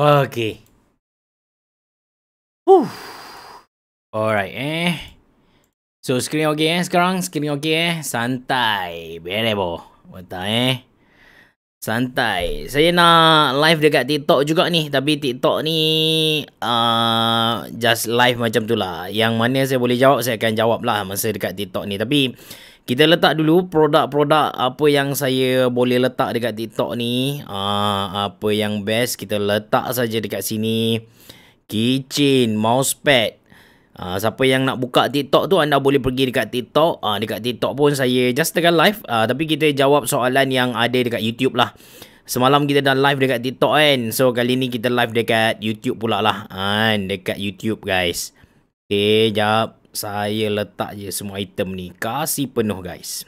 Okay. Whew. Alright eh. So screen okay eh sekarang? Screen okay eh? Santai. Bele bo. Betul eh. Santai. Saya nak live dekat TikTok juga ni. Tapi TikTok ni... Uh, just live macam tu lah. Yang mana saya boleh jawab, saya akan jawab lah masa dekat TikTok ni. Tapi... Kita letak dulu produk-produk apa yang saya boleh letak dekat TikTok ni. Uh, apa yang best kita letak saja dekat sini. Kitchen mousepad. Uh, ah, siapa yang nak buka TikTok tu anda boleh pergi dekat TikTok. Uh, dekat TikTok pun saya just tengah live. Uh, tapi kita jawab soalan yang ada dekat YouTube lah. Semalam kita dah live dekat TikTok kan. So kali ni kita live dekat YouTube pula lah. Uh, dekat YouTube guys. Okay, jap saya letak je semua item ni. Kasih penuh guys.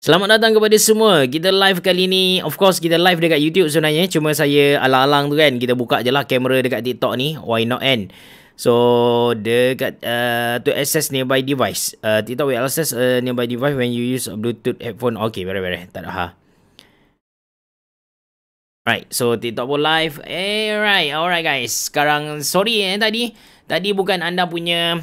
Selamat datang kepada semua. Kita live kali ni. Of course kita live dekat YouTube sebenarnya. Cuma saya alang-alang tu kan. Kita buka je lah kamera dekat TikTok ni. Why not end? Kan? So dekat uh, to access nearby device. Uh, TikTok will access uh, nearby device when you use Bluetooth headphone. Okay, bere-bere. Tak ada ha. Right, so TikTok pun live. Eh, right. Alright guys. Sekarang sorry eh tadi. Tadi bukan anda punya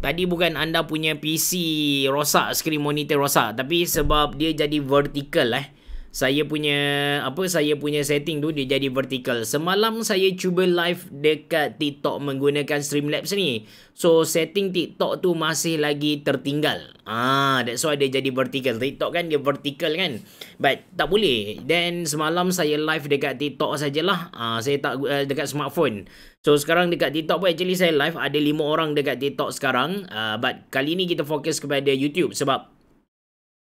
Tadi bukan anda punya PC rosak, screen monitor rosak. Tapi sebab dia jadi vertical eh saya punya apa saya punya setting tu dia jadi vertical. Semalam saya cuba live dekat TikTok menggunakan Streamlabs ni. So setting TikTok tu masih lagi tertinggal. Ah that's why dia jadi vertical. TikTok kan dia vertical kan. But tak boleh. Then semalam saya live dekat TikTok sajalah. Ah saya tak uh, dekat smartphone. So sekarang dekat TikTok pun actually saya live ada 5 orang dekat TikTok sekarang. Ah uh, but kali ni kita fokus kepada YouTube sebab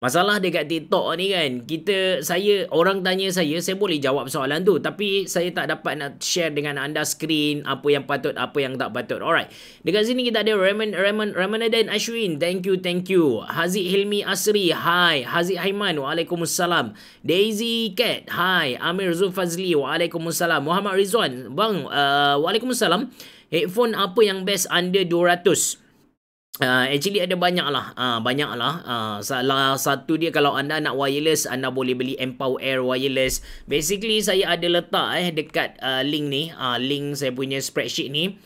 Masalah dekat TikTok ni kan, kita saya orang tanya saya, saya boleh jawab soalan tu tapi saya tak dapat nak share dengan anda screen apa yang patut, apa yang tak patut. Alright. Dekat sini kita ada Raymond Raymond Ramanadan Ashwin. Thank you, thank you. Haziq Hilmi Asri. Hi. Haziq Haiman. Waalaikumsalam. Daisy Cat. Hi. Amir Zulfazli. Waalaikumsalam. Muhammad Rizwan. Bang, uh, waalaikumsalam. Headphone apa yang best under 200? Uh, actually ada banyak lah uh, ah, Banyak lah uh, ah, Salah satu dia Kalau anda nak wireless Anda boleh beli Empower Air wireless Basically saya ada letak eh Dekat uh, link ni uh, Link saya punya spreadsheet ni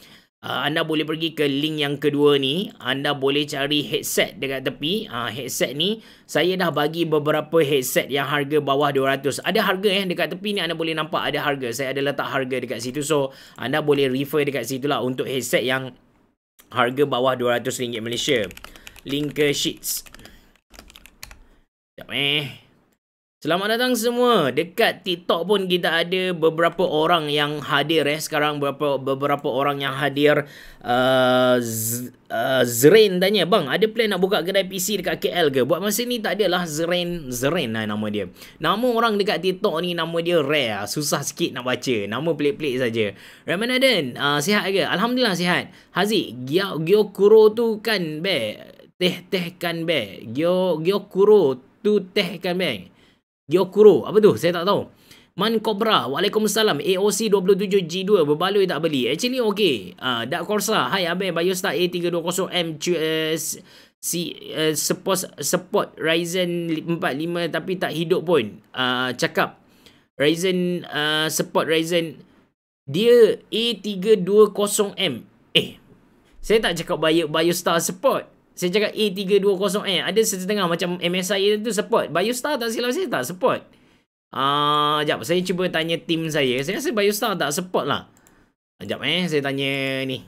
uh, Anda boleh pergi ke link yang kedua ni Anda boleh cari headset dekat tepi uh, Headset ni Saya dah bagi beberapa headset Yang harga bawah 200 Ada harga eh Dekat tepi ni anda boleh nampak Ada harga Saya ada letak harga dekat situ So anda boleh refer dekat situ lah Untuk headset yang harga bawah RM200 Malaysia. Linker Sheets. Sekejap eh. Selamat datang semua. Dekat TikTok pun kita ada beberapa orang yang hadir eh. Sekarang beberapa, beberapa orang yang hadir. Uh, uh, Zrain tanya, bang ada plan nak buka kedai PC dekat KL ke? Buat masa ni tak adalah Zrain. Zrain lah nama dia. Nama orang dekat TikTok ni nama dia rare. Lah. Susah sikit nak baca. Nama pelik-pelik saja. Ramanadan, uh, sihat ke? Alhamdulillah sihat. Haziq, Gyo, Gyokuro tu kan, bang? Teh-teh kan, bang? Gyo, Gyokuro tu teh kan, bang? Gyokuro. Apa tu? Saya tak tahu. Man Cobra. Waalaikumsalam. AOC 27G2. Berbaloi tak beli. Actually, okay. Uh, ah, Dark Corsa. Hai, Abel. Biostar A320M. Uh, si, uh, eh, support, support Ryzen 45 tapi tak hidup pun. Uh, cakap. Ryzen uh, support Ryzen dia A320M eh saya tak cakap bio, bio star support saya cakap eh, A320N eh, Ada setengah macam MSI tu support Biostar tak silap saya tak support Ah, uh, Sekejap saya cuba tanya tim saya Saya rasa Biostar tak support lah Sekejap ah, eh saya tanya ni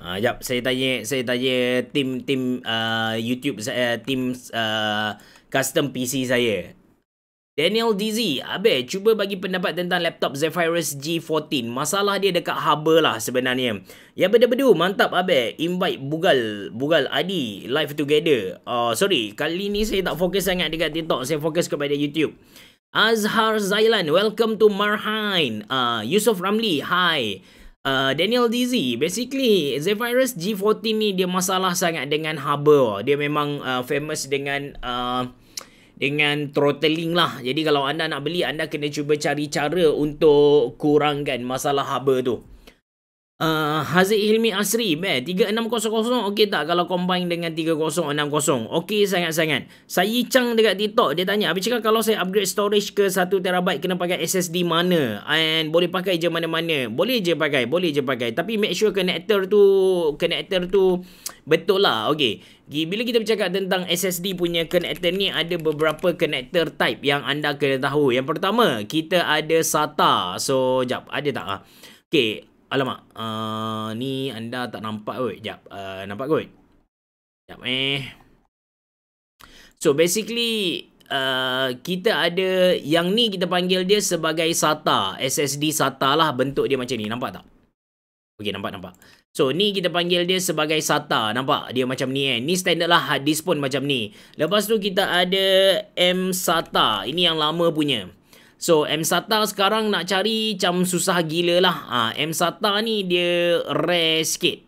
Ah, uh, jap, saya tanya saya tanya tim tim uh, ah, YouTube eh, ah, saya uh, tim uh, custom PC saya. Daniel DZ, abe cuba bagi pendapat tentang laptop Zephyrus G14. Masalah dia dekat harbour lah sebenarnya. Ya berdu-berdu, mantap abe. Invite Bugal, Bugal Adi, live together. Uh, sorry, kali ni saya tak fokus sangat dekat TikTok, saya fokus kepada YouTube. Azhar Zailan, welcome to Marhain. Uh, ah, Yusuf Ramli, hi. Uh, Daniel DZ, basically Zephyrus G14 ni dia masalah sangat dengan harbour. Dia memang uh, famous dengan... Uh, dengan throttling lah. Jadi kalau anda nak beli, anda kena cuba cari cara untuk kurangkan masalah haba tu. Uh, Haziq Hilmi Asri, meh, 3600, okey tak kalau combine dengan 3060? Okey sangat-sangat. Saya cang dekat TikTok, dia tanya, apa cakap kalau saya upgrade storage ke 1TB, kena pakai SSD mana? And boleh pakai je mana-mana? Boleh je pakai, boleh je pakai. Tapi make sure connector tu, connector tu betul lah, okey. Bila kita bercakap tentang SSD punya connector ni, ada beberapa connector type yang anda kena tahu. Yang pertama, kita ada SATA. So, jap, ada tak? Ah. Okay. Alamak, uh, ni anda tak nampak kot. Sekejap, uh, nampak kot? Sekejap eh. So basically, uh, kita ada yang ni kita panggil dia sebagai SATA. SSD SATA lah bentuk dia macam ni. Nampak tak? Okay, nampak, nampak. So ni kita panggil dia sebagai SATA. Nampak? Dia macam ni eh. Ni standard lah hard disk pun macam ni. Lepas tu kita ada M SATA. Ini yang lama punya. So M SATA sekarang nak cari macam susah gila lah. Ah ha, M SATA ni dia rare sikit.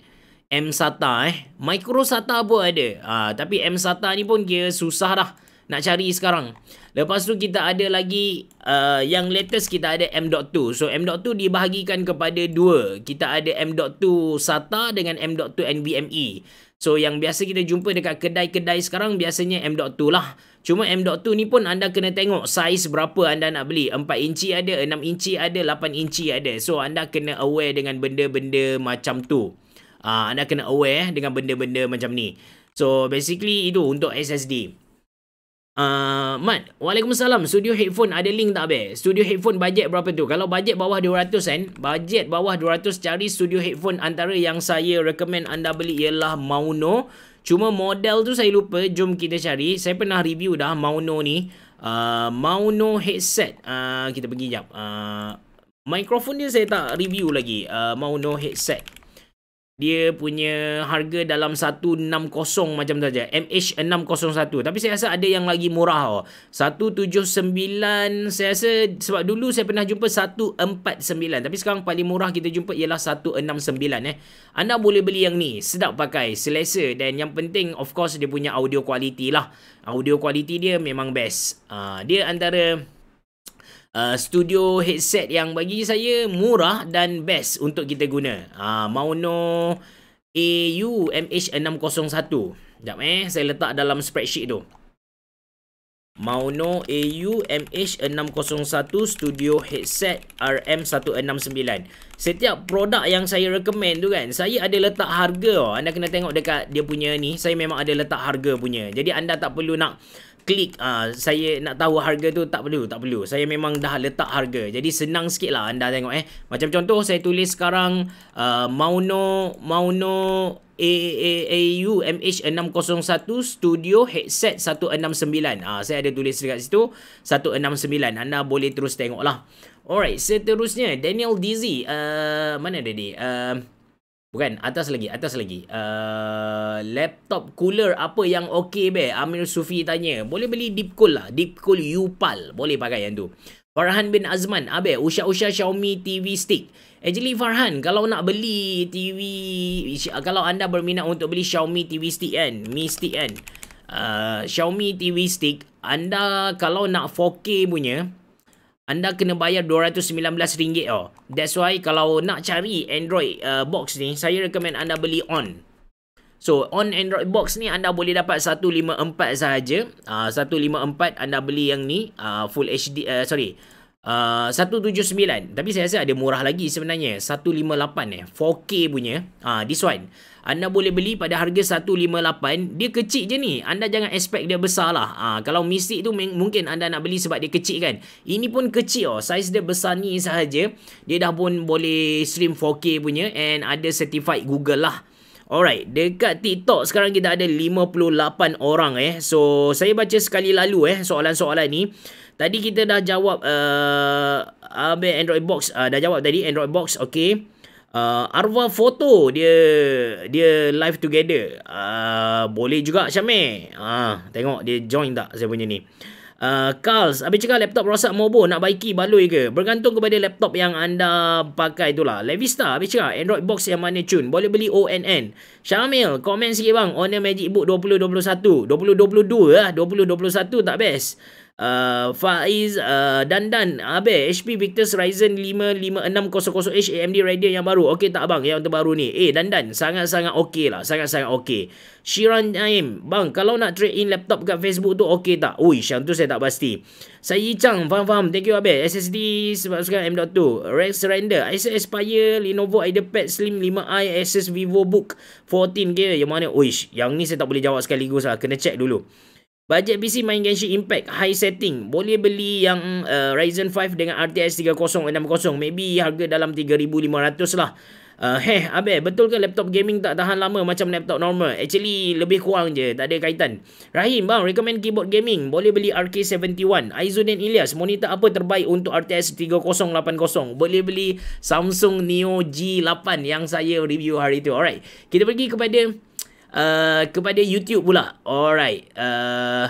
M SATA eh. Micro SATA pun ada. Ah ha, tapi M SATA ni pun dia susah dah nak cari sekarang. Lepas tu kita ada lagi uh, yang latest kita ada M.2. So M.2 dibahagikan kepada dua. Kita ada M.2 SATA dengan M.2 NVMe. So yang biasa kita jumpa dekat kedai-kedai sekarang biasanya M.2 lah. Cuma M.2 ni pun anda kena tengok saiz berapa anda nak beli. 4 inci ada, 6 inci ada, 8 inci ada. So anda kena aware dengan benda-benda macam tu. Uh, anda kena aware dengan benda-benda macam ni. So basically itu untuk SSD. Uh, Mat, Waalaikumsalam. Studio headphone ada link tak, be? Studio headphone bajet berapa tu? Kalau bajet bawah 200 kan? Bajet bawah 200 cari studio headphone antara yang saya recommend anda beli ialah Mauno. Cuma model tu saya lupa. Jom kita cari. Saya pernah review dah Mauno ni. Uh, Mauno headset. Uh, kita pergi jap. Uh, mikrofon dia saya tak review lagi. Uh, Mauno headset. Uh, dia punya harga dalam 160 macam tu saja. MH601. Tapi saya rasa ada yang lagi murah. Oh. 179 saya rasa sebab dulu saya pernah jumpa 149. Tapi sekarang paling murah kita jumpa ialah 169. Eh. Anda boleh beli yang ni. Sedap pakai. Selesa. Dan yang penting of course dia punya audio quality lah. Audio quality dia memang best. Uh, dia antara... Uh, studio headset yang bagi saya murah dan best untuk kita guna. Ah uh, Mauno AU MH601. Jap eh, saya letak dalam spreadsheet tu. Mauno AU MH601 Studio Headset RM169. Setiap produk yang saya recommend tu kan, saya ada letak harga. Oh Anda kena tengok dekat dia punya ni, saya memang ada letak harga punya. Jadi anda tak perlu nak klik uh, saya nak tahu harga tu tak perlu tak perlu saya memang dah letak harga jadi senang sikit lah anda tengok eh macam contoh saya tulis sekarang uh, Mauno Mauno AAAU MH601 Studio Headset 169 uh, ah, saya ada tulis dekat situ 169 anda boleh terus tengok lah alright seterusnya Daniel Dizzy uh, mana dia ni uh, Bukan, atas lagi, atas lagi. Uh, laptop cooler apa yang okey be? Amir Sufi tanya. Boleh beli deep cool lah. Deep cool Upal. Boleh pakai yang tu. Farhan bin Azman. Abe, ah, usha-usha Xiaomi TV stick. Actually Farhan, kalau nak beli TV... Kalau anda berminat untuk beli Xiaomi TV stick kan? Mi stick kan? Uh, Xiaomi TV stick. Anda kalau nak 4K punya anda kena bayar RM219 oh. That's why kalau nak cari Android uh, box ni, saya recommend anda beli on. So, on Android box ni anda boleh dapat 154 sahaja. Uh, ah, 154 anda beli yang ni, uh, full HD, uh, eh, sorry, Ah, uh, 179 tapi saya rasa ada murah lagi sebenarnya 158 eh 4K punya ah uh, this one anda boleh beli pada harga 158 dia kecil je ni anda jangan expect dia besar lah uh, kalau Mystic tu mungkin anda nak beli sebab dia kecil kan ini pun kecil oh size dia besar ni sahaja dia dah pun boleh stream 4K punya and ada certified Google lah Alright, dekat TikTok sekarang kita ada 58 orang eh. So, saya baca sekali lalu eh soalan-soalan ni. Tadi kita dah jawab uh, Abe Android Box uh, dah jawab tadi Android Box okay. Uh, Arva Photo dia dia live together. Uh, boleh juga Syamil. uh, tengok dia join tak saya punya ni. Uh, Carls, habis cakap laptop rosak mobo nak baiki baloi ke? Bergantung kepada laptop yang anda pakai itulah. Levista, habis cakap Android box yang mana cun? Boleh beli ONN. Syamil, komen sikit bang. Honor Magic Book 2021. 2022 lah. 2021 tak best uh, Faiz uh, dan Abe HP Victor Ryzen 5560H AMD Radeon yang baru okey tak bang yang terbaru ni eh dan dan sangat-sangat okey lah sangat-sangat okey Shiran Naim bang kalau nak trade in laptop kat Facebook tu okey tak ui yang tu saya tak pasti saya Chang faham-faham thank you Abe SSD sebab suka M.2 Rex Render Acer Aspire Lenovo IdeaPad Slim 5i Asus VivoBook 14 ke yang mana ui yang ni saya tak boleh jawab sekaligus lah kena check dulu Budget PC main Genshin Impact High setting Boleh beli yang uh, Ryzen 5 dengan RTX 3060 Maybe harga dalam 3500 lah uh, Heh Abel Betul ke laptop gaming tak tahan lama Macam laptop normal Actually lebih kurang je Tak ada kaitan Rahim bang Recommend keyboard gaming Boleh beli RK71 Aizu dan Ilyas Monitor apa terbaik untuk RTX 3080 Boleh beli Samsung Neo G8 Yang saya review hari tu Alright Kita pergi kepada uh, kepada YouTube pula. Alright. Uh,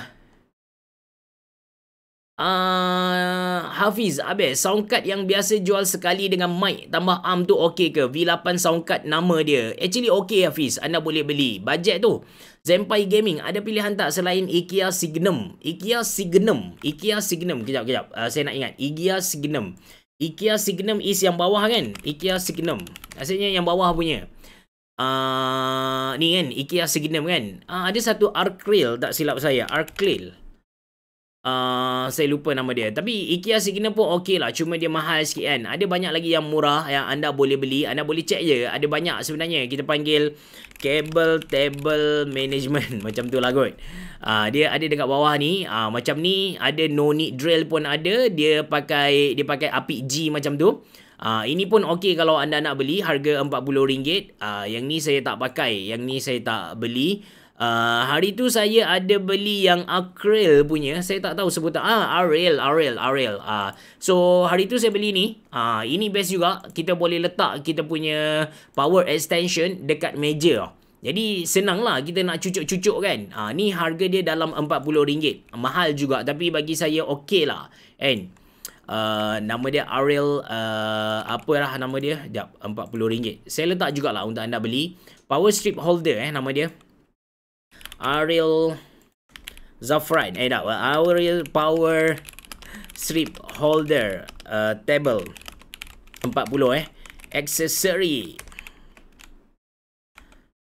Uh, Hafiz, Abel, sound yang biasa jual sekali dengan mic tambah arm tu okey ke? V8 soundcard nama dia. Actually okey Hafiz, anda boleh beli. Budget tu. Zenpai Gaming, ada pilihan tak selain IKEA Signum? IKEA Signum. IKEA Signum. Kejap, kejap. Uh, saya nak ingat. IKEA Signum. IKEA Signum is yang bawah kan? IKEA Signum. Asalnya yang bawah punya uh, ni kan Ikea Seginem kan uh, ada satu Arkril tak silap saya Arkril Uh, ah, saya lupa nama dia Tapi Ikea Sigina pun okey lah Cuma dia mahal sikit kan Ada banyak lagi yang murah Yang anda boleh beli Anda boleh check je Ada banyak sebenarnya Kita panggil Cable Table Management Macam tu lah kot uh, Dia ada dekat bawah ni uh, Macam ni Ada no need drill pun ada Dia pakai Dia pakai api G macam tu Uh, ini pun okey kalau anda nak beli harga RM40. Uh, ah, yang ni saya tak pakai. Yang ni saya tak beli. Uh, hari tu saya ada beli yang Acryl punya. Saya tak tahu sebutan. Ah, Ariel, Ariel, Ariel. Uh, so, hari tu saya beli ni. Uh, ini best juga. Kita boleh letak kita punya power extension dekat meja. Jadi senanglah kita nak cucuk-cucuk kan. Ha, ni harga dia dalam RM40. Mahal juga tapi bagi saya okey lah. And, Uh, nama dia Ariel uh, apalah nama dia jap RM40 saya letak jugalah untuk anda beli power strip holder eh nama dia Ariel Zafran eh tak Ariel power strip holder uh, table 40 eh accessory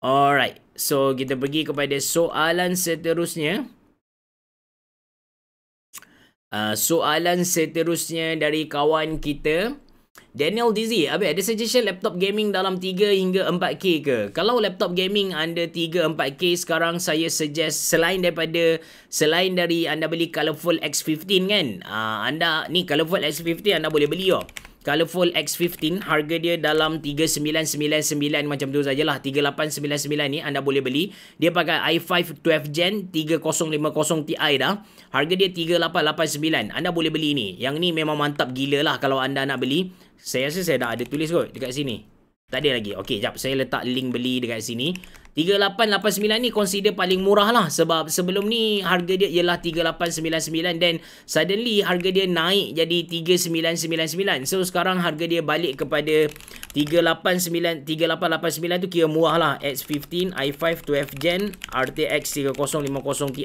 alright so kita pergi kepada soalan seterusnya Ah, soalan seterusnya dari kawan kita Daniel Dizzy Abi ada suggestion laptop gaming dalam 3 hingga 4K ke? Kalau laptop gaming anda 3-4K sekarang saya suggest selain daripada Selain dari anda beli Colorful X15 kan uh, Anda ni Colorful X15 anda boleh beli oh. Colorful X15 harga dia dalam 3999 macam tu sajalah 3899 ni anda boleh beli dia pakai i5 12 gen 3050 Ti dah harga dia 3889 anda boleh beli ni yang ni memang mantap gila lah kalau anda nak beli saya rasa saya dah ada tulis kot dekat sini tak ada lagi Okay, jap saya letak link beli dekat sini 3889 ni consider paling murah lah sebab sebelum ni harga dia ialah 3899 dan suddenly harga dia naik jadi 3999 so sekarang harga dia balik kepada 389, 3889 tu kira murah lah X15 i5 12th gen RTX 3050 Ti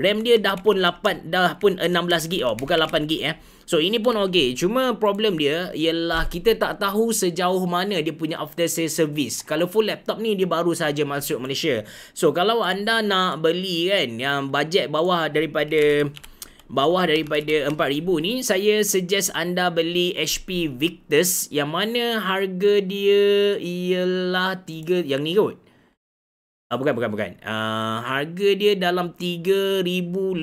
RAM dia dah pun 8 dah pun 16 GB oh bukan 8 GB eh So ini pun okey cuma problem dia ialah kita tak tahu sejauh mana dia punya after sale service. Kalau full laptop ni dia baru saja masuk Malaysia. So kalau anda nak beli kan yang bajet bawah daripada bawah daripada 4000 ni saya suggest anda beli HP Victus yang mana harga dia ialah tiga yang ni kot Ah bukan bukan bukan. Ah harga dia dalam 3000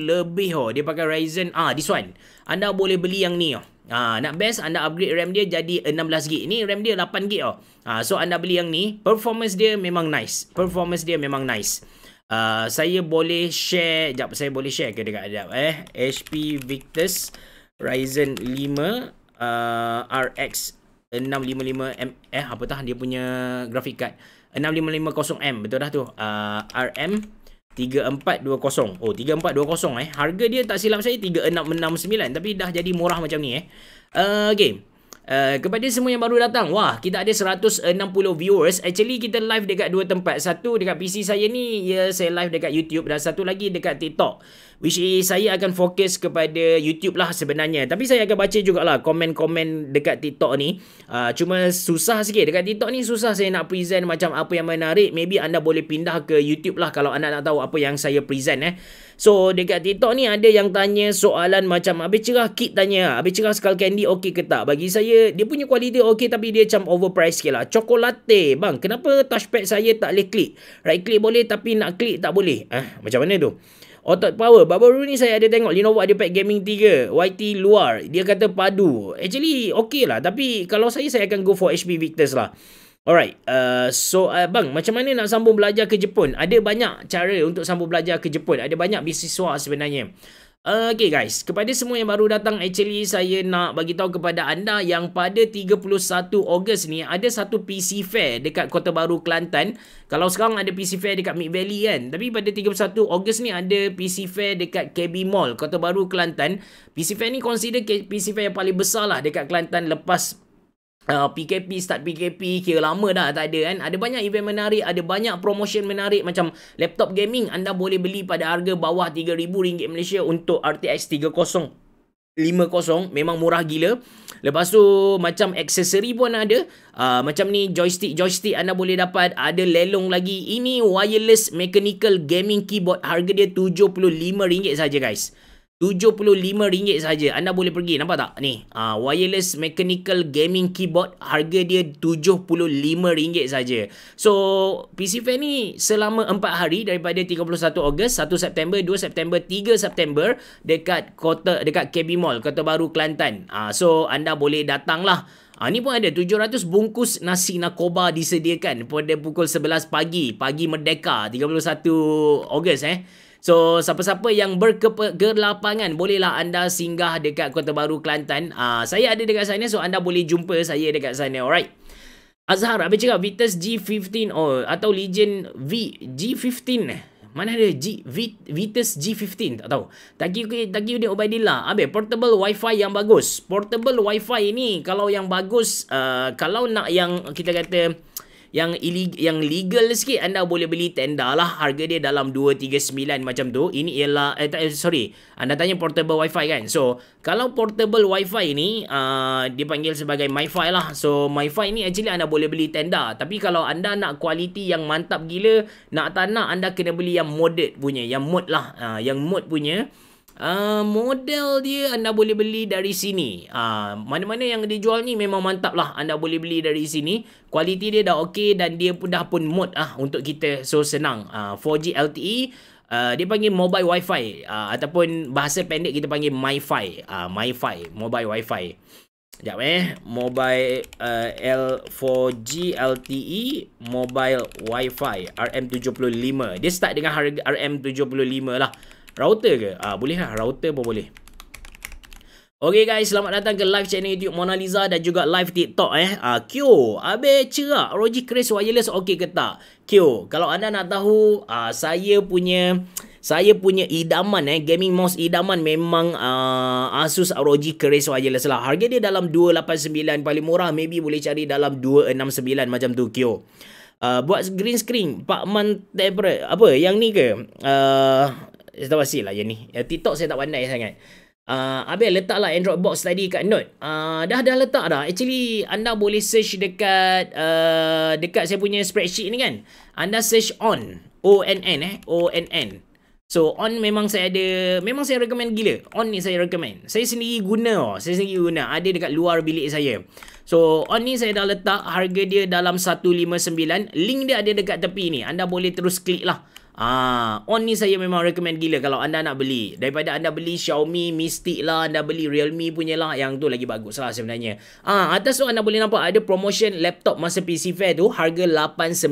lebih oh. Dia pakai Ryzen ah this one. Anda boleh beli yang ni oh. Ah nak best anda upgrade RAM dia jadi 16GB. Ni RAM dia 8GB oh. Ah so anda beli yang ni, performance dia memang nice. Performance dia memang nice. Uh, saya boleh share jap saya boleh share ke dekat jap eh HP Victus Ryzen 5 uh, RX 655M eh apa tah dia punya graphic card 6550M betul dah tu uh, RM 3420 oh 3420 eh harga dia tak silap saya 3669 tapi dah jadi murah macam ni eh uh, game okay. Eh, kepada semua yang baru datang wah kita ada 160 viewers actually kita live dekat dua tempat satu dekat PC saya ni ya saya live dekat YouTube dan satu lagi dekat TikTok which is saya akan fokus kepada YouTube lah sebenarnya tapi saya akan baca jugalah komen-komen dekat TikTok ni uh, cuma susah sikit dekat TikTok ni susah saya nak present macam apa yang menarik maybe anda boleh pindah ke YouTube lah kalau anda nak tahu apa yang saya present eh So dekat TikTok ni ada yang tanya soalan macam Habis cerah kit tanya Habis cerah skull candy okey ke tak Bagi saya dia punya kualiti okey tapi dia macam overpriced sikit lah Chocolate bang kenapa touchpad saya tak boleh klik Right click boleh tapi nak klik tak boleh Ah ha, Macam mana tu Otot Power. Baru-baru ni saya ada tengok Lenovo Ideapad Gaming 3. YT luar. Dia kata padu. Actually, okey lah. Tapi kalau saya, saya akan go for HP Victus lah. Alright, uh, so uh, bang, macam mana nak sambung belajar ke Jepun? Ada banyak cara untuk sambung belajar ke Jepun. Ada banyak bisiswa sebenarnya. Uh, okay guys, kepada semua yang baru datang, actually saya nak bagi tahu kepada anda yang pada 31 Ogos ni ada satu PC Fair dekat Kota Baru, Kelantan. Kalau sekarang ada PC Fair dekat Mid Valley kan? Tapi pada 31 Ogos ni ada PC Fair dekat KB Mall, Kota Baru, Kelantan. PC Fair ni consider PC Fair yang paling besar lah dekat Kelantan lepas Uh, ah, PKP start PKP kira lama dah tak ada kan ada banyak event menarik ada banyak promotion menarik macam laptop gaming anda boleh beli pada harga bawah RM3000 Malaysia untuk RTX 3050 memang murah gila lepas tu macam aksesori pun ada uh, macam ni joystick joystick anda boleh dapat ada lelong lagi ini wireless mechanical gaming keyboard harga dia RM75 saja guys RM75 saja. Anda boleh pergi nampak tak? Ni, uh, wireless mechanical gaming keyboard harga dia RM75 saja. So, PC Fan ni selama 4 hari daripada 31 Ogos, 1 September, 2 September, 3 September dekat kota dekat KB Mall, Kota Baru Kelantan. Uh, so anda boleh datanglah. Ha, ni pun ada 700 bungkus nasi nakoba disediakan pada pukul 11 pagi, pagi Merdeka 31 Ogos eh. So siapa-siapa yang berkelapangan bolehlah anda singgah dekat Kota Baru Kelantan. Uh, saya ada dekat sana so anda boleh jumpa saya dekat sana. Alright. Azhar, apa cakap? Vitas G15 oh, atau Legion V G15 mana ada G, v, Vitus G15 tak tahu. Tagi tagi Udin Ubaidillah. Abe portable wifi yang bagus. Portable wifi ini kalau yang bagus uh, kalau nak yang kita kata uh, yang illeg- yang legal sikit anda boleh beli tenda lah harga dia dalam 239 macam tu ini ialah eh, eh, sorry anda tanya portable wifi kan so kalau portable wifi ni uh, dipanggil sebagai myfi lah so myfi ni actually anda boleh beli tenda tapi kalau anda nak kualiti yang mantap gila nak tak nak anda kena beli yang modded punya yang mod lah uh, yang mod punya Uh, model dia anda boleh beli dari sini. Uh, mana-mana yang dijual ni memang mantap lah. Anda boleh beli dari sini. Kualiti dia dah ok dan dia pun dah pun mode ah untuk kita so senang. Uh, ah, 4G LTE. Uh, dia panggil mobile wifi uh, ataupun bahasa pendek kita panggil myfi uh, myfi mobile wifi Sekejap eh mobile uh, eh, L4G LTE mobile wifi RM75 dia start dengan harga RM75 lah Router ke? Ah, boleh lah. Router pun boleh. Okay guys, selamat datang ke live channel YouTube Mona Lisa dan juga live TikTok eh. Ah, Q, abe cerak ROG Chris wireless okey ke tak? Q, kalau anda nak tahu ah, saya punya saya punya idaman eh gaming mouse idaman memang uh, Asus ROG Keras Wireless lah. Harga dia dalam 289 paling murah maybe boleh cari dalam 269 macam tu Kyo. Uh, buat green screen Pak Man Tablet apa yang ni ke? Uh, Setahu saya lah yang ni. Ya, TikTok saya tak pandai sangat. Uh, ah, Abel letaklah Android box tadi kat note. Uh, ah, dah dah letak dah. Actually anda boleh search dekat uh, dekat saya punya spreadsheet ni kan. Anda search on. O-N-N eh. O-N-N. So on memang saya ada Memang saya recommend gila On ni saya recommend Saya sendiri guna oh. Saya sendiri guna Ada dekat luar bilik saya So on ni saya dah letak Harga dia dalam 159 Link dia ada dekat tepi ni Anda boleh terus klik lah Ah, on ni saya memang recommend gila kalau anda nak beli. Daripada anda beli Xiaomi Mystic lah, anda beli Realme punya lah, yang tu lagi bagus lah sebenarnya. Ah, atas tu anda boleh nampak ada promotion laptop masa PC Fair tu harga 899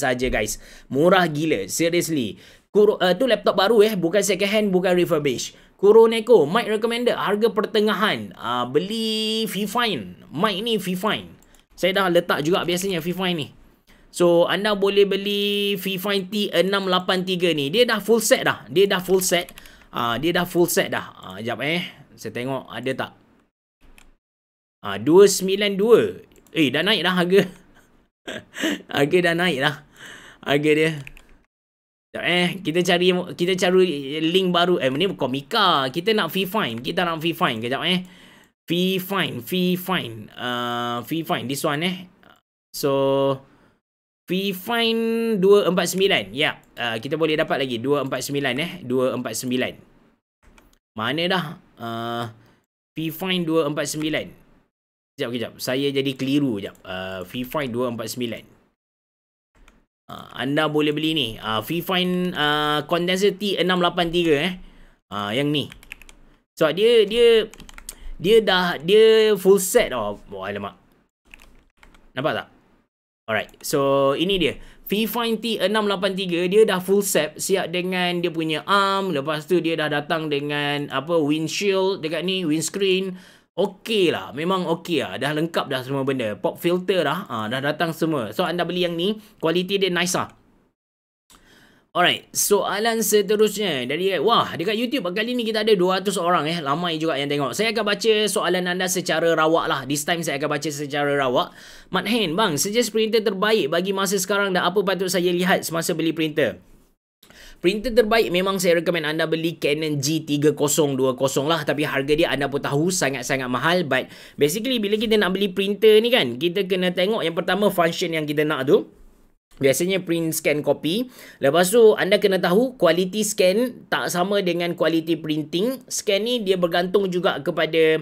saja guys. Murah gila, seriously. Kur- uh, ah, tu laptop baru eh, bukan second hand, bukan refurbished. Neko mic recommended, harga pertengahan. Ah, beli Fifine, mic ni Fifine. Saya dah letak juga biasanya Fifine ni. So anda boleh beli V5T 683 ni. Dia dah full set dah. Dia dah full set. Ah dia dah full set dah. Ah uh, jap eh. Saya tengok ada tak. Ah uh, 292. Eh dah naik dah harga. harga dah naik dah. Harga dia. Sekejap eh, kita cari kita cari link baru. Eh, ni bukan Mika. Kita nak fee Kita nak fee fine. Kejap eh. Fee fine, fee fine. Uh, ah, fee this one eh. So, Fifine 249. Ya. Yeah. Uh, kita boleh dapat lagi. 249 eh. 249. Mana dah? Fifine uh, 249. Sekejap, sekejap. Saya jadi keliru sekejap. Fifine uh, 249. Uh, anda boleh beli ni. Fifine ah, uh, ah, uh, Condenser T683 eh. Uh, yang ni. So, dia, dia, dia dah, dia full set. Oh, oh alamak. Nampak tak? Alright, so ini dia. FIFA T683 dia dah full set siap dengan dia punya arm. Lepas tu dia dah datang dengan apa windshield dekat ni, windscreen. Okey lah, memang okey lah. Dah lengkap dah semua benda. Pop filter dah, ha, dah datang semua. So anda beli yang ni, kualiti dia nice lah. Alright, soalan seterusnya dari wah dekat YouTube kali ni kita ada 200 orang eh, ramai juga yang tengok. Saya akan baca soalan anda secara rawak lah. This time saya akan baca secara rawak. Mat Hen, bang, suggest printer terbaik bagi masa sekarang dan apa patut saya lihat semasa beli printer? Printer terbaik memang saya recommend anda beli Canon G3020 lah tapi harga dia anda pun tahu sangat-sangat mahal but basically bila kita nak beli printer ni kan kita kena tengok yang pertama function yang kita nak tu Biasanya print scan copy. Lepas tu anda kena tahu kualiti scan tak sama dengan kualiti printing. Scan ni dia bergantung juga kepada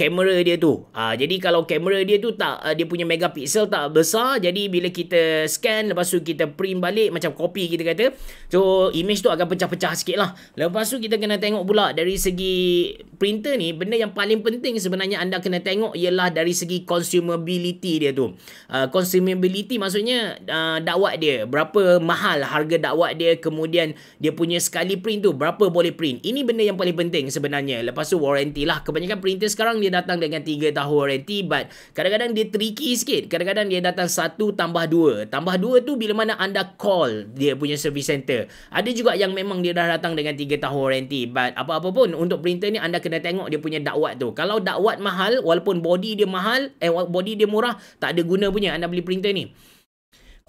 kamera dia tu. Ha, jadi kalau kamera dia tu tak uh, dia punya megapixel tak besar, jadi bila kita scan lepas tu kita print balik macam copy kita kata, so image tu akan pecah-pecah sikit lah. Lepas tu kita kena tengok pula dari segi printer ni, benda yang paling penting sebenarnya anda kena tengok ialah dari segi consumability dia tu. Uh, consumability maksudnya uh, dakwat dia, berapa mahal harga dakwat dia, kemudian dia punya sekali print tu, berapa boleh print. Ini benda yang paling penting sebenarnya. Lepas tu warranty lah. Kebanyakan printer sekarang dia dia datang dengan 3 tahun warranty but kadang-kadang dia tricky sikit. Kadang-kadang dia datang 1 tambah 2. Tambah 2 tu bila mana anda call dia punya service center. Ada juga yang memang dia dah datang dengan 3 tahun warranty but apa-apa pun untuk printer ni anda kena tengok dia punya dakwat tu. Kalau dakwat mahal walaupun body dia mahal eh body dia murah tak ada guna punya anda beli printer ni.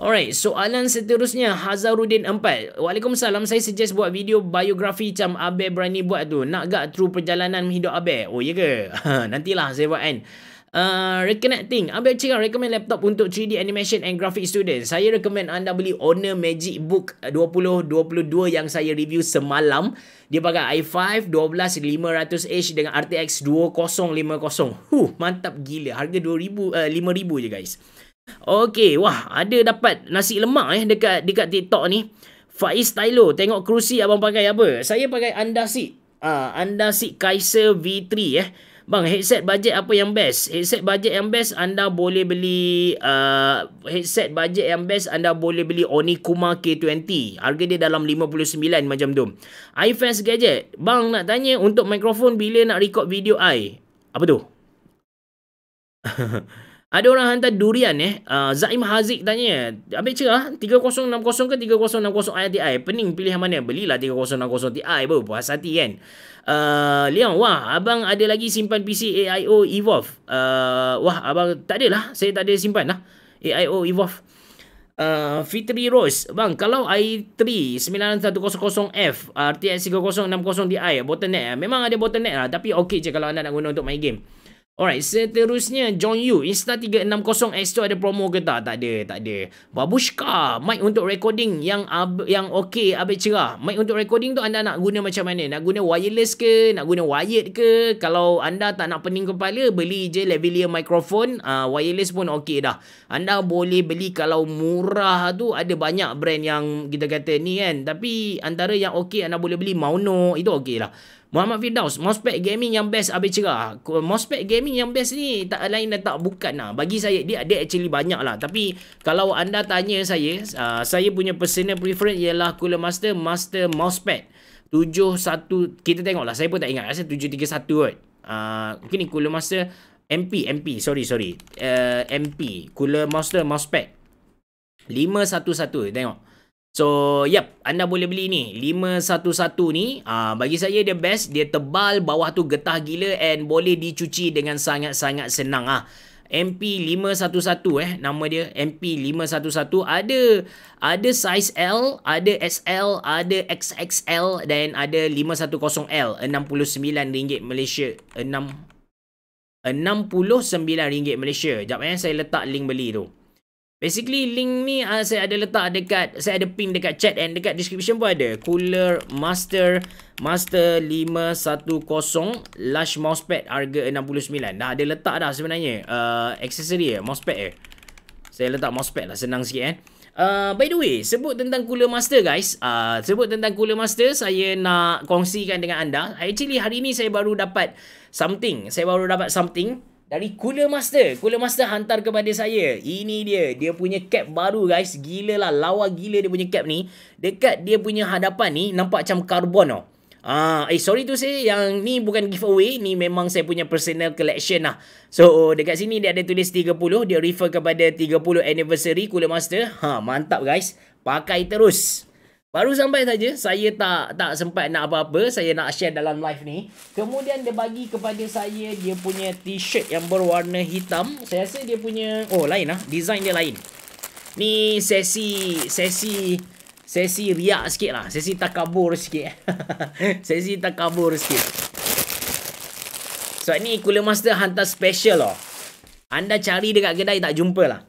Alright, soalan seterusnya Hazarudin 4. Waalaikumsalam. Saya suggest buat video biografi macam Abe berani buat tu. Nak gak true perjalanan hidup Abe? Oh, ya ke? Nantilah saya buat kan. Uh, reconnecting Abel Cikgu recommend laptop untuk 3D animation and graphic student saya recommend anda beli Honor Magic Book 2022 yang saya review semalam dia pakai i5 12500H dengan RTX 2050 huh, mantap gila harga 2000, uh, 5000 je guys Okey, wah ada dapat nasi lemak eh dekat dekat TikTok ni. Faiz Tylo, tengok kerusi abang pakai apa? Saya pakai Anda Seat. Ah, uh, Anda Seat Kaiser V3 eh. Bang, headset bajet apa yang best? Headset bajet yang best anda boleh beli uh, headset bajet yang best anda boleh beli Onikuma K20. Harga dia dalam 59 macam tu. iFest Gadget. Bang nak tanya untuk mikrofon bila nak record video ai Apa tu? Ada orang hantar durian eh. Uh, Zaim Haziq tanya. Ambil cerah. 3060 ke 3060 ayat TI? Pening pilih mana? Belilah 3060 TI pun. Puas hati kan. Uh, ah, Leon, wah abang ada lagi simpan PC AIO Evolve. Uh, wah abang tak ada lah. Saya tak ada simpan lah. AIO Evolve. Uh, Fitri Rose Bang, kalau i3 9100F RTX 3060 Ti Bottleneck Memang ada bottleneck lah Tapi okey je kalau anda nak guna untuk main game Alright, seterusnya John Yu Insta360 S2 ada promo ke tak? Tak ada, tak ada. Babushka, mic untuk recording yang ab, yang okey abe cerah. Mic untuk recording tu anda nak guna macam mana? Nak guna wireless ke? Nak guna wired ke? Kalau anda tak nak pening kepala, beli je lavalier microphone, uh, wireless pun okey dah. Anda boleh beli kalau murah tu ada banyak brand yang kita kata ni kan. Tapi antara yang okey anda boleh beli Mauno, itu okey lah. Muhammad Firdaus, mousepad gaming yang best habis cerah. Mousepad gaming yang best ni tak lain dan tak bukan lah. Bagi saya, dia ada actually banyak lah. Tapi kalau anda tanya saya, uh, saya punya personal preference ialah Cooler Master Master Mousepad. 71, kita tengok lah. Saya pun tak ingat. Rasa 731 kot. Uh, mungkin ni Cooler Master MP, MP. Sorry, sorry. Uh, eh, MP. Cooler Master Mousepad. 511. Tengok. So, yep, anda boleh beli ni. 511 ni, uh, bagi saya dia best. Dia tebal, bawah tu getah gila and boleh dicuci dengan sangat-sangat senang ah. MP511 eh, nama dia. MP511 ada ada size L, ada SL, ada XXL dan ada 510L. RM69 Malaysia. 6 RM69 Malaysia. Jap eh, saya letak link beli tu. Basically link ni uh, saya ada letak dekat saya ada pin dekat chat and dekat description pun ada cooler master master 510 lush mousepad harga 69 dah ada letak dah sebenarnya uh, aksesori ya mousepad eh saya letak mousepad lah senang sikit eh Uh, by the way, sebut tentang Cooler Master guys uh, Sebut tentang Cooler Master Saya nak kongsikan dengan anda Actually hari ni saya baru dapat something Saya baru dapat something dari Cooler Master. Cooler Master hantar kepada saya. Ini dia. Dia punya cap baru guys. Gila lah. Lawa gila dia punya cap ni. Dekat dia punya hadapan ni. Nampak macam karbon tau. Uh, eh sorry tu saya Yang ni bukan giveaway Ni memang saya punya personal collection lah So dekat sini dia ada tulis 30 Dia refer kepada 30 anniversary Cooler Master Ha mantap guys Pakai terus Baru sampai saja saya tak tak sempat nak apa-apa saya nak share dalam live ni. Kemudian dia bagi kepada saya dia punya t-shirt yang berwarna hitam. Saya rasa dia punya oh lain lah. design dia lain. Ni sesi sesi sesi riak sikit lah. Sesi takabur sikit. sesi takabur sikit. Sebab ni Cooler Master hantar special lah. Anda cari dekat kedai tak jumpa lah.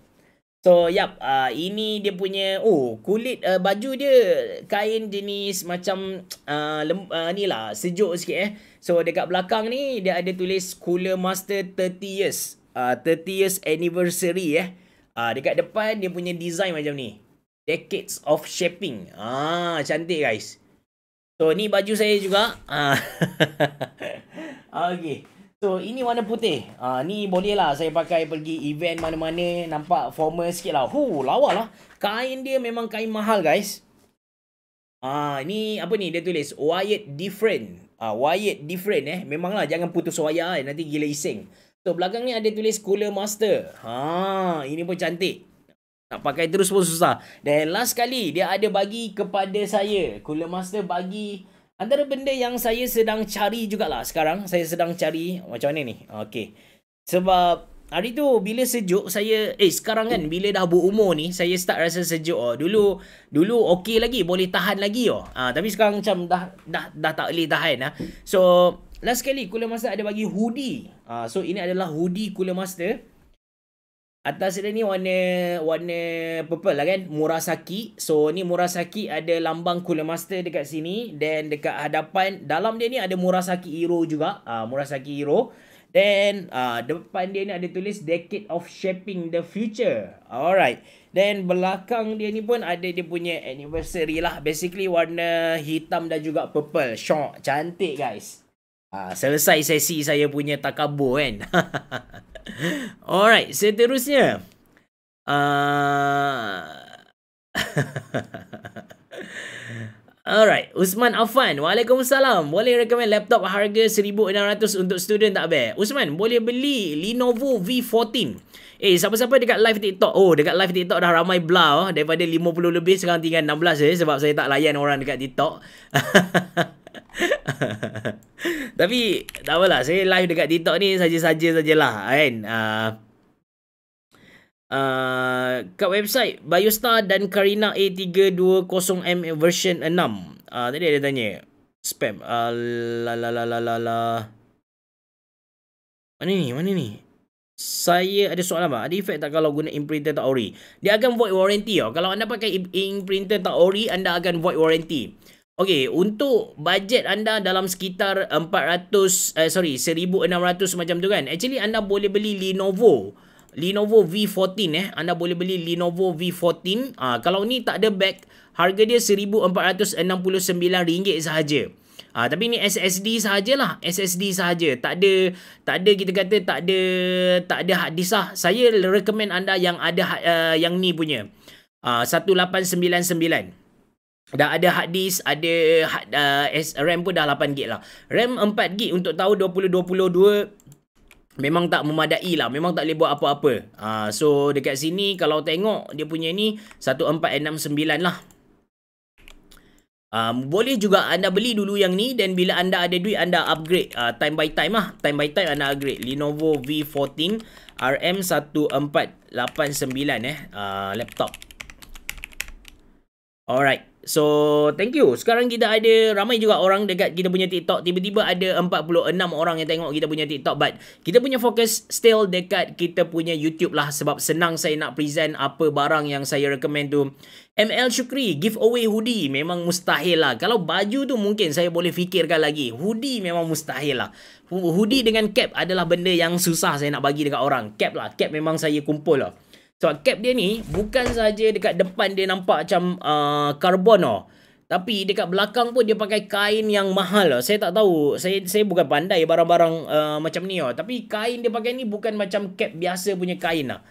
So, yep. Uh, ini dia punya... Oh, kulit uh, baju dia kain jenis macam uh, uh, ni lah. Sejuk sikit eh. So, dekat belakang ni dia ada tulis Cooler Master 30 Years. Uh, 30 Years Anniversary eh. Uh, dekat depan dia punya design macam ni. Decades of Shaping. Ah, cantik guys. So, ni baju saya juga. Uh. okay. So ini warna putih. Uh, ni boleh lah saya pakai pergi event mana-mana. Nampak formal sikit lah. Huh, lawa lah. Kain dia memang kain mahal guys. Ah, uh, ni apa ni dia tulis. Wired different. Ah, uh, Wired different eh. Memanglah jangan putus wayar eh. Nanti gila iseng. So belakang ni ada tulis Cooler Master. Ha, ini pun cantik. Nak pakai terus pun susah. Dan last kali dia ada bagi kepada saya. Cooler Master bagi Antara benda yang saya sedang cari jugalah sekarang. Saya sedang cari macam mana ni. Okay. Sebab hari tu bila sejuk saya... Eh sekarang kan bila dah berumur ni saya start rasa sejuk. Oh. Dulu dulu okay lagi. Boleh tahan lagi. Oh. Ah tapi sekarang macam dah dah dah tak boleh tahan. Ha. So last kali Cooler Master ada bagi hoodie. Ah so ini adalah hoodie Cooler Master. Atas dia ni warna warna purple lah kan Murasaki So ni Murasaki ada lambang Cooler Master dekat sini Then dekat hadapan Dalam dia ni ada Murasaki Hero juga uh, Murasaki Hero Then uh, depan dia ni ada tulis Decade of Shaping the Future Alright Then belakang dia ni pun ada dia punya anniversary lah Basically warna hitam dan juga purple Syok, cantik guys uh, Selesai sesi saya punya takabur kan Alright, seterusnya. Uh... Alright, Usman Afan. Waalaikumsalam. Boleh recommend laptop harga RM1,600 untuk student tak bear? Usman, boleh beli Lenovo V14. Eh, siapa-siapa dekat live TikTok? Oh, dekat live TikTok dah ramai blah. Oh. Daripada 50 lebih, sekarang tinggal 16 je. Eh, sebab saya tak layan orang dekat TikTok. Tapi tak apalah saya live dekat TikTok ni saja-saja sajalah kan. Ah uh, uh, kat website Biostar dan Karina A320M version 6. Ah uh, tadi ada tanya spam ah, la la la la la la Mana ni? Mana ni? Saya ada soalan apa? Ada efek tak kalau guna imprinter tak ori? Dia akan void warranty oh. Kalau anda pakai imprinter tak ori, anda akan void warranty. Okey, untuk bajet anda dalam sekitar 400 eh, sorry 1600 macam tu kan. Actually anda boleh beli Lenovo. Lenovo V14 eh. Anda boleh beli Lenovo V14. ha, ah, kalau ni tak ada back harga dia RM1469 sahaja. Ah ha, tapi ni SSD sajalah, SSD saja. Tak ada tak ada kita kata tak ada tak ada hard disk lah. Saya recommend anda yang ada uh, yang ni punya. Ah uh, 1899. Dah ada hard disk, ada uh, RAM pun dah 8GB lah. RAM 4GB untuk tahun 2022 memang tak memadai lah. Memang tak boleh buat apa-apa. Uh, so dekat sini kalau tengok dia punya ni 1469 lah. Um, boleh juga anda beli dulu yang ni dan bila anda ada duit anda upgrade uh, time by time lah. Time by time anda upgrade. Lenovo V14 RM1489 eh uh, laptop. Alright. So thank you Sekarang kita ada Ramai juga orang Dekat kita punya TikTok Tiba-tiba ada 46 orang yang tengok Kita punya TikTok But Kita punya fokus Still dekat Kita punya YouTube lah Sebab senang saya nak present Apa barang yang saya recommend tu ML Syukri away hoodie Memang mustahil lah Kalau baju tu mungkin Saya boleh fikirkan lagi Hoodie memang mustahil lah Hoodie dengan cap Adalah benda yang susah Saya nak bagi dekat orang Cap lah Cap memang saya kumpul lah sebab cap dia ni bukan saja dekat depan dia nampak macam uh, karbon uh, tapi dekat belakang pun dia pakai kain yang mahal lah. Saya tak tahu. Saya saya bukan pandai barang-barang uh, macam ni lah. Tapi kain dia pakai ni bukan macam cap biasa punya kain lah.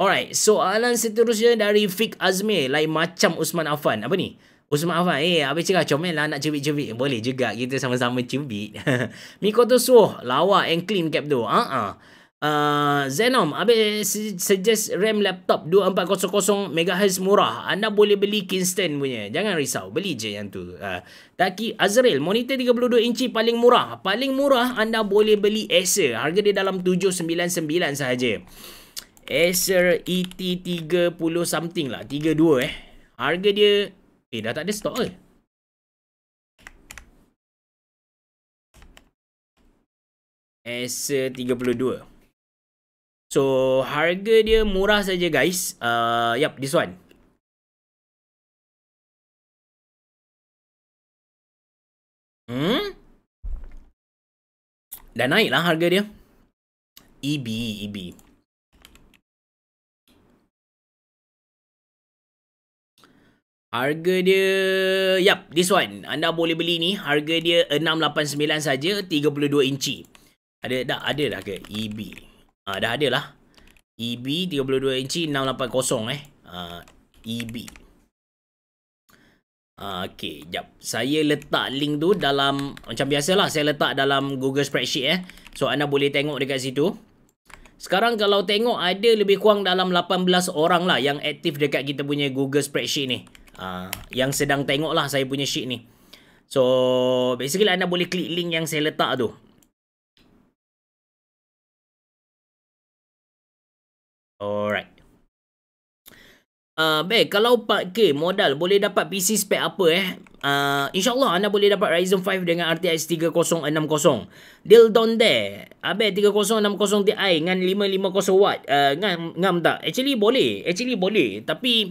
Alright. Soalan seterusnya dari Fik Azmi. Lain macam Usman Afan. Apa ni? Usman Afan. Eh, habis cakap comel lah nak cubit-cubit. Boleh juga. Kita sama-sama cubit. Mikoto tu Lawa and clean cap tu. Ha uh-uh. Uh, Zenom, habis suggest RAM laptop 2400 MHz murah. Anda boleh beli Kingston punya. Jangan risau. Beli je yang tu. Uh, Taki Azril, monitor 32 inci paling murah. Paling murah anda boleh beli Acer. Harga dia dalam 799 sahaja. Acer ET30 something lah. 32 eh. Harga dia... Eh, dah tak ada stok ke? Eh? Acer 32. So harga dia murah saja guys. Uh, yep, this one. Hmm? Dah naik lah harga dia. EB, EB. Harga dia, yep, this one. Anda boleh beli ni. Harga dia 689 saja, 32 inci. Ada tak? Ada dah ke? EB. Ha, dah ada lah. EB 32 inci 680 eh. Ha, ah, EB. Ha, ah, okay, jap. Saya letak link tu dalam, macam biasa lah, saya letak dalam Google Spreadsheet eh. So, anda boleh tengok dekat situ. Sekarang kalau tengok ada lebih kurang dalam 18 orang lah yang aktif dekat kita punya Google Spreadsheet ni. Ha, yang sedang tengok lah saya punya sheet ni. So, basically anda boleh klik link yang saya letak tu. Ah, baik kalau 4K modal boleh dapat PC spec apa eh? Uh, InsyaAllah anda boleh dapat Ryzen 5 dengan RTX 3060 Deal down there Habis 3060 Ti dengan 550 watt uh, ngam, ngam tak? Actually boleh Actually boleh Tapi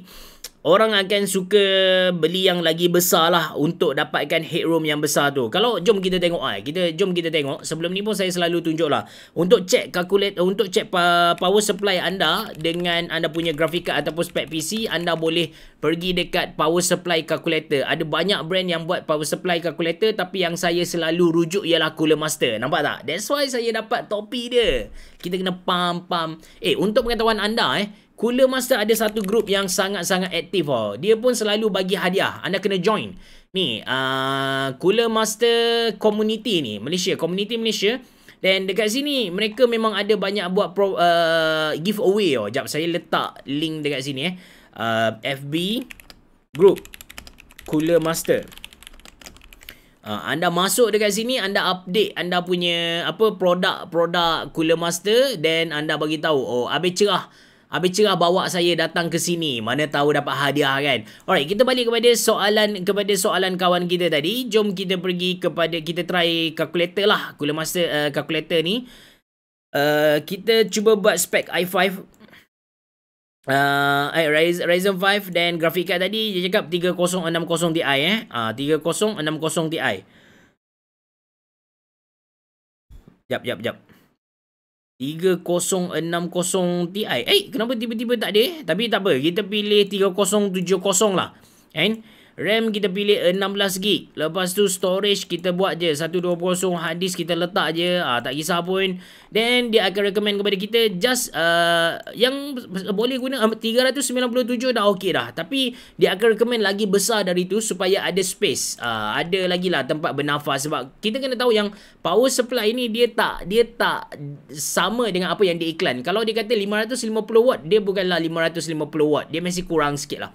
orang akan suka beli yang lagi besar lah untuk dapatkan headroom yang besar tu. Kalau jom kita tengok ah, kita jom kita tengok. Sebelum ni pun saya selalu tunjuk lah untuk check calculate untuk check power supply anda dengan anda punya grafika ataupun spek PC anda boleh pergi dekat power supply calculator. Ada banyak brand yang buat power supply calculator tapi yang saya selalu rujuk ialah Cooler Master. Nampak tak? That's why saya dapat topi dia. Kita kena pam pam. Eh untuk pengetahuan anda eh Kula Master ada satu grup yang sangat-sangat aktif oh. Dia pun selalu bagi hadiah. Anda kena join. Ni, uh, Kula Master Community ni. Malaysia. Community Malaysia. Dan dekat sini, mereka memang ada banyak buat pro, uh, giveaway. Oh. Sekejap, saya letak link dekat sini. Eh. Uh, ah, FB Group Kula Master. Uh, anda masuk dekat sini anda update anda punya apa produk-produk Cooler Master dan anda bagi tahu oh habis cerah Habis cerah bawa saya datang ke sini. Mana tahu dapat hadiah kan. Alright, kita balik kepada soalan kepada soalan kawan kita tadi. Jom kita pergi kepada, kita try calculator lah. Kula masa uh, calculator ni. Uh, kita cuba buat spek i5. Uh, eh, eh Ryzen 5 dan grafik card tadi dia cakap 3060 Ti eh. Ah uh, 3060 Ti. Jap jap jap. 3060Ti. Eh, kenapa tiba-tiba tak ada? Tapi tak apa. Kita pilih 3070 lah. And, RAM kita pilih 16GB. Lepas tu storage kita buat je. 120 hard disk kita letak je. Ha, tak kisah pun. Then dia akan recommend kepada kita just uh, yang boleh guna 397 dah ok dah. Tapi dia akan recommend lagi besar dari tu supaya ada space. Uh, ada lagi lah tempat bernafas. Sebab kita kena tahu yang power supply ini dia tak dia tak sama dengan apa yang diiklan. Kalau dia kata 550 watt, dia bukanlah 550 watt. Dia masih kurang sikit lah.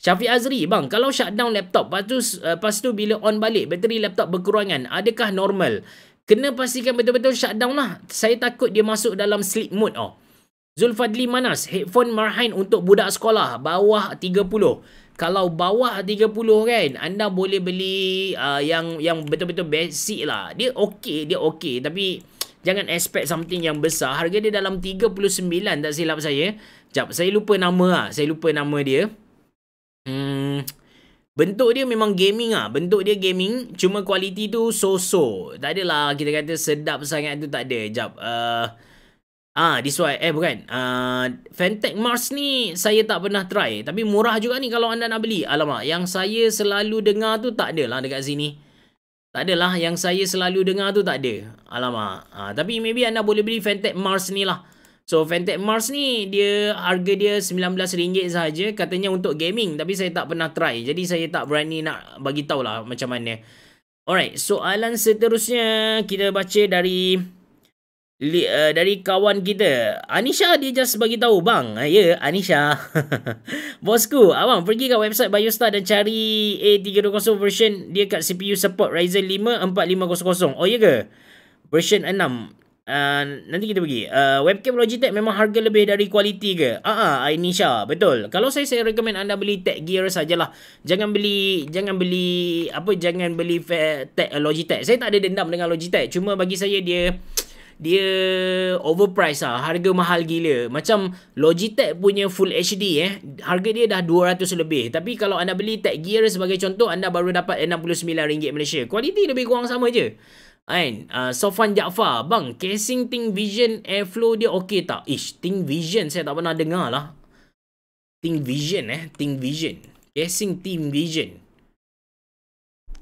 Syafiq Azri, bang, kalau shutdown laptop, lepas tu, eh, lepas tu bila on balik, bateri laptop berkurangan, adakah normal? Kena pastikan betul-betul shutdown lah. Saya takut dia masuk dalam sleep mode oh. Zulfadli Manas, headphone marhain untuk budak sekolah, bawah 30. Kalau bawah 30 kan, anda boleh beli uh, yang yang betul-betul basic lah. Dia okey, dia okey. Tapi, jangan expect something yang besar. Harga dia dalam 39 tak silap saya. Sekejap, saya lupa nama lah. Saya lupa nama dia. Hmm, bentuk dia memang gaming ah. Bentuk dia gaming, cuma kualiti tu so-so. Tak adalah kita kata sedap sangat tu tak ada. Jap. Uh, ah, this why eh bukan. Uh, Fantech Mars ni saya tak pernah try. Tapi murah juga ni kalau anda nak beli. Alamak, yang saya selalu dengar tu tak ada lah dekat sini. Tak lah yang saya selalu dengar tu tak ada. Alamak. Ah, tapi maybe anda boleh beli Fantech Mars ni lah. So Fantec Mars ni dia harga dia RM19 sahaja katanya untuk gaming tapi saya tak pernah try. Jadi saya tak berani nak bagi tahu lah macam mana. Alright, soalan seterusnya kita baca dari li, uh, dari kawan kita. Anisha dia just bagi tahu bang. Ah, ya, yeah, Anisha. Bosku, abang pergi kat website BioStar dan cari A320 version dia kat CPU support Ryzen 5 4500. Oh ya yeah ke? Version Ah, nanti kita pergi. Uh, webcam Logitech memang harga lebih dari kualiti ke? Aa, uh, uh, betul. Kalau saya saya recommend anda beli Tech Gear sajalah. Jangan beli jangan beli apa jangan beli Tech uh, Logitech. Saya tak ada dendam dengan Logitech, cuma bagi saya dia dia overpriced lah. Harga mahal gila. Macam Logitech punya Full HD eh. Harga dia dah 200 lebih. Tapi kalau anda beli Tech Gear sebagai contoh, anda baru dapat RM69 Malaysia. Kualiti lebih kurang sama je. Kan? Uh, Sofan Jaafar. Bang, casing Think Vision airflow dia okey tak? Ish, Think Vision saya tak pernah dengar lah. Think Vision eh. Think Vision. Casing Team Vision.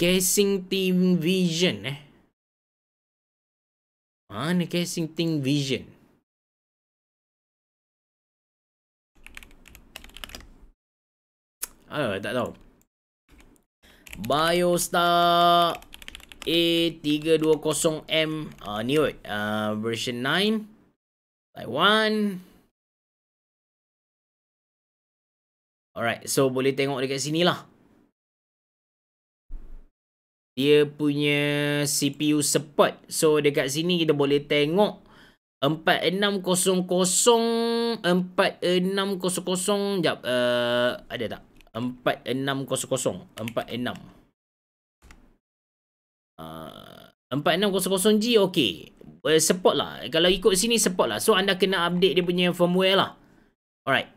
Casing Team Vision eh. Mana casing Think Vision? Ah, tak tahu. Biostar A320M uh, New uh, version 9 Taiwan Alright, so boleh tengok dekat sini lah Dia punya CPU support So dekat sini kita boleh tengok 4600 4600 Sekejap uh, Ada tak? 4600 4600 uh, ah, 4600G okey uh, support lah kalau ikut sini support lah so anda kena update dia punya firmware lah alright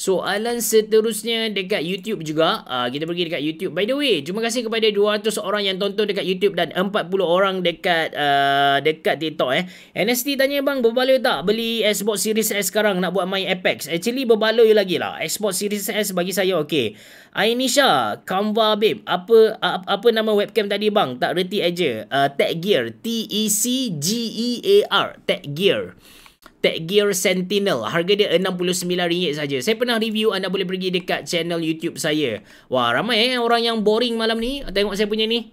Soalan seterusnya dekat YouTube juga. Uh, kita pergi dekat YouTube. By the way, terima kasih kepada 200 orang yang tonton dekat YouTube dan 40 orang dekat uh, dekat TikTok eh. NST tanya bang, berbaloi tak beli Xbox Series S sekarang nak buat main Apex? Actually, berbaloi lagi lah. Xbox Series S bagi saya okey. Ainisha, Canva babe. Apa uh, apa nama webcam tadi bang? Tak reti aja. Uh, Tech Gear. T-E-C-G-E-A-R. Tech Gear. Tech Gear Sentinel. Harga dia RM69 saja. Saya pernah review. Anda boleh pergi dekat channel YouTube saya. Wah, ramai eh orang yang boring malam ni. Tengok saya punya ni.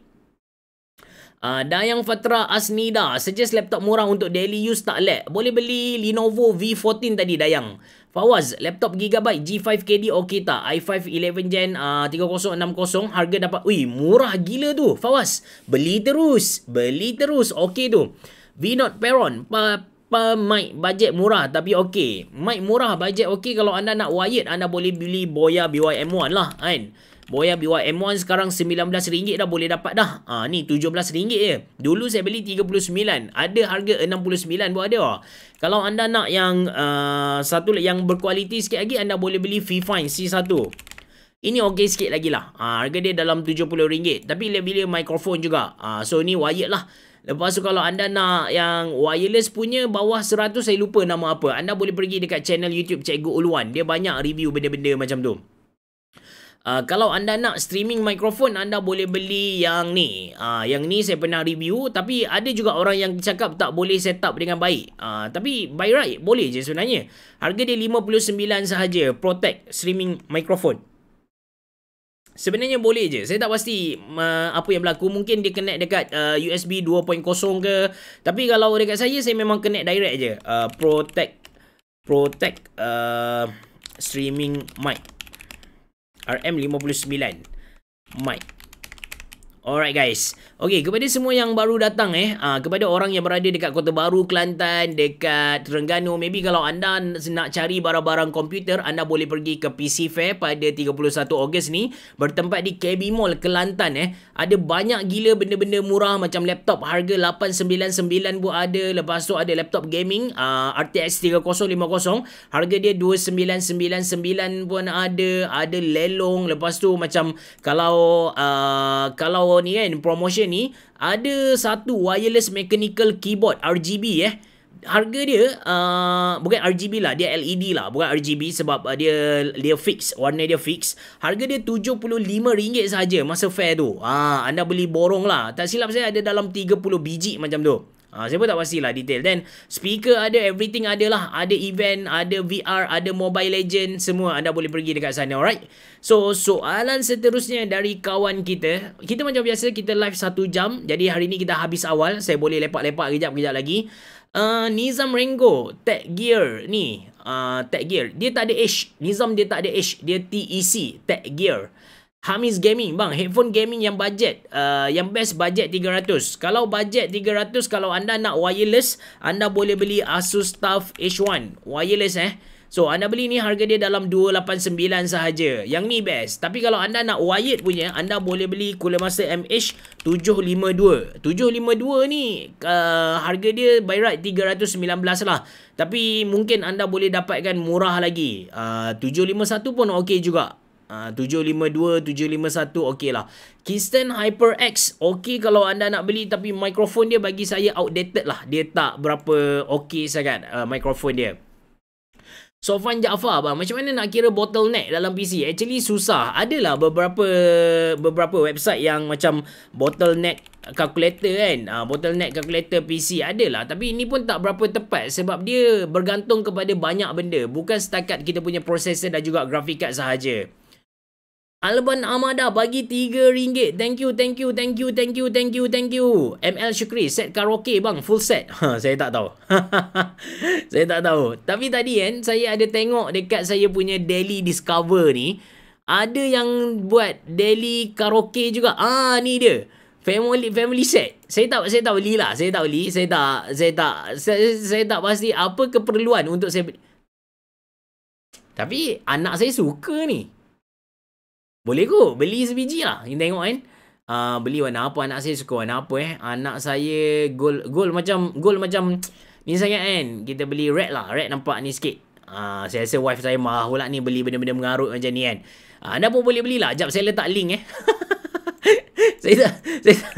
Uh, Dayang Fatra Asnida. Suggest laptop murah untuk daily use tak lag. Boleh beli Lenovo V14 tadi, Dayang. Fawaz, laptop Gigabyte G5KD okey tak? i5 11 Gen uh, ah, 3060 harga dapat... Ui, murah gila tu. Fawaz, beli terus. Beli terus. Okey tu. V Peron uh, mic bajet murah tapi okey. Mic murah budget okey kalau anda nak wired anda boleh beli Boya BYM1 lah kan. Boya BYM1 sekarang RM19 dah boleh dapat dah. Ha, ni RM17 je. Dulu saya beli RM39. Ada harga RM69 pun ada. Oh. Kalau anda nak yang uh, satu yang berkualiti sikit lagi anda boleh beli v C1. Ini okey sikit lagi lah. Ha, harga dia dalam RM70. Tapi dia bila microphone juga. Ha, so ni wired lah. Lepas tu kalau anda nak yang wireless punya bawah 100 saya lupa nama apa. Anda boleh pergi dekat channel YouTube Cikgu Uluan. Dia banyak review benda-benda macam tu. Uh, kalau anda nak streaming microphone, anda boleh beli yang ni. Uh, yang ni saya pernah review. Tapi ada juga orang yang cakap tak boleh set up dengan baik. Uh, tapi by right, boleh je sebenarnya. Harga dia RM59 sahaja. Protect streaming microphone. Sebenarnya boleh je. Saya tak pasti uh, apa yang berlaku. Mungkin dia connect dekat uh, USB 2.0 ke. Tapi kalau dekat saya, saya memang connect direct je. Uh, protect protect uh, streaming mic. RM59 mic. Alright guys. okay kepada semua yang baru datang eh, uh, kepada orang yang berada dekat Kota Baru, Kelantan, dekat Terengganu, maybe kalau anda nak cari barang-barang komputer, anda boleh pergi ke PC Fair pada 31 Ogos ni, bertempat di KB Mall Kelantan eh. Ada banyak gila benda-benda murah macam laptop harga 899 pun ada, lepas tu ada laptop gaming uh, RTX 3050, harga dia 2999 pun ada, ada lelong, lepas tu macam kalau uh, kalau ni kan promotion ni ada satu wireless mechanical keyboard RGB eh harga dia uh, bukan RGB lah dia LED lah bukan RGB sebab uh, dia dia fix warna dia fix harga dia RM75 saja masa fair tu ah uh, anda beli borong lah tak silap saya ada dalam 30 biji macam tu Ha, saya pun tak lah detail. Then speaker ada, everything ada lah. Ada event, ada VR, ada Mobile Legend. Semua anda boleh pergi dekat sana. Alright. So soalan seterusnya dari kawan kita. Kita macam biasa kita live satu jam. Jadi hari ni kita habis awal. Saya boleh lepak-lepak kejap-kejap lagi. Uh, Nizam Rengo, Tech Gear ni. Uh, tech Gear. Dia tak ada H. Nizam dia tak ada H. Dia TEC, Tech Gear. Uh, Hamiz Gaming bang headphone gaming yang budget uh, yang best budget 300 kalau budget 300 kalau anda nak wireless anda boleh beli Asus TUF H1 wireless eh so anda beli ni harga dia dalam 289 sahaja yang ni best tapi kalau anda nak wired punya anda boleh beli Cooler Master MH 752 752 ni uh, harga dia by right 319 lah tapi mungkin anda boleh dapatkan murah lagi uh, 751 pun okey juga 752-751 ah, okey lah Kingston HyperX okey kalau anda nak beli Tapi mikrofon dia bagi saya outdated lah Dia tak berapa okey sangat uh, mikrofon dia Sofan Jaafar abang macam mana nak kira bottleneck dalam PC? Actually susah. Adalah beberapa beberapa website yang macam bottleneck calculator kan. Ah bottleneck calculator PC adalah tapi ini pun tak berapa tepat sebab dia bergantung kepada banyak benda, bukan setakat kita punya processor dan juga graphic card sahaja. Alban Amada bagi RM3. Thank you, thank you, thank you, thank you, thank you, thank you. ML Syukri, set karaoke bang, full set. Ha, saya tak tahu. saya tak tahu. Tapi tadi kan, saya ada tengok dekat saya punya daily discover ni. Ada yang buat daily karaoke juga. Ah, ni dia. Family family set. Saya tak saya tak beli lah. Saya tak beli. Saya tak saya tak saya, saya tak pasti apa keperluan untuk saya beli. Tapi anak saya suka ni. Boleh kot. Beli sebiji lah. Kita tengok kan. Uh, beli warna apa. Anak saya suka warna apa eh. Anak saya gol gol macam. gol macam. Ni sangat kan. Kita beli red lah. Red nampak ni sikit. Uh, saya rasa wife saya marah pula ni. Beli benda-benda mengarut macam ni kan. Uh, anda pun boleh belilah. Sekejap saya letak link eh. saya tak, saya, tak,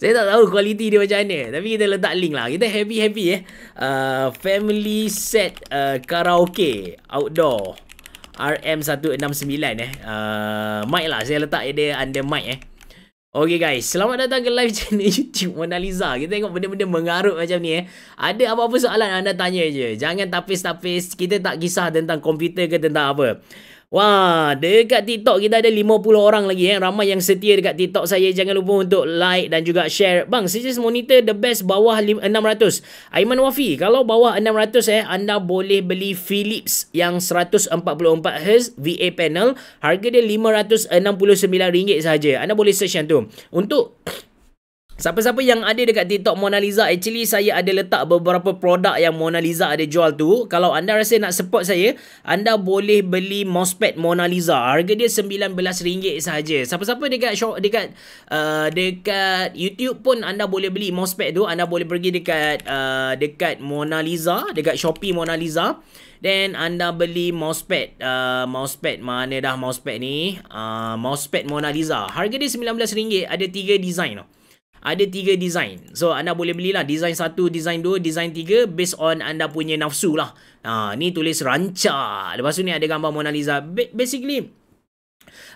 saya tak tahu kualiti dia macam mana Tapi kita letak link lah Kita happy-happy eh uh, Family set uh, karaoke Outdoor RM169 eh. Uh, mic lah. Saya letak dia under mic eh. Okay guys. Selamat datang ke live channel YouTube Mona Lisa. Kita tengok benda-benda mengarut macam ni eh. Ada apa-apa soalan anda tanya je. Jangan tapis-tapis. Kita tak kisah tentang komputer ke tentang apa. Wah, dekat TikTok kita ada 50 orang lagi eh. Ramai yang setia dekat TikTok saya. Jangan lupa untuk like dan juga share. Bang, suggest monitor the best bawah 600. Aiman Wafi, kalau bawah 600 eh, anda boleh beli Philips yang 144Hz VA panel. Harga dia RM569 sahaja. Anda boleh search yang tu. Untuk... Siapa-siapa yang ada dekat TikTok Mona Lisa, actually saya ada letak beberapa produk yang Mona Lisa ada jual tu. Kalau anda rasa nak support saya, anda boleh beli mousepad Mona Lisa. Harga dia RM19 sahaja. Siapa-siapa dekat shop, dekat uh, dekat YouTube pun anda boleh beli mousepad tu. Anda boleh pergi dekat uh, dekat Mona Lisa, dekat Shopee Mona Lisa. Then anda beli mousepad uh, Mousepad mana dah mousepad ni uh, Mousepad Mona Lisa Harga dia RM19 Ada 3 design tau ada tiga design. So anda boleh belilah design satu, design dua, design tiga based on anda punya nafsu lah. Ha, ni tulis rancak. Lepas tu ni ada gambar Mona Lisa. Ba- basically,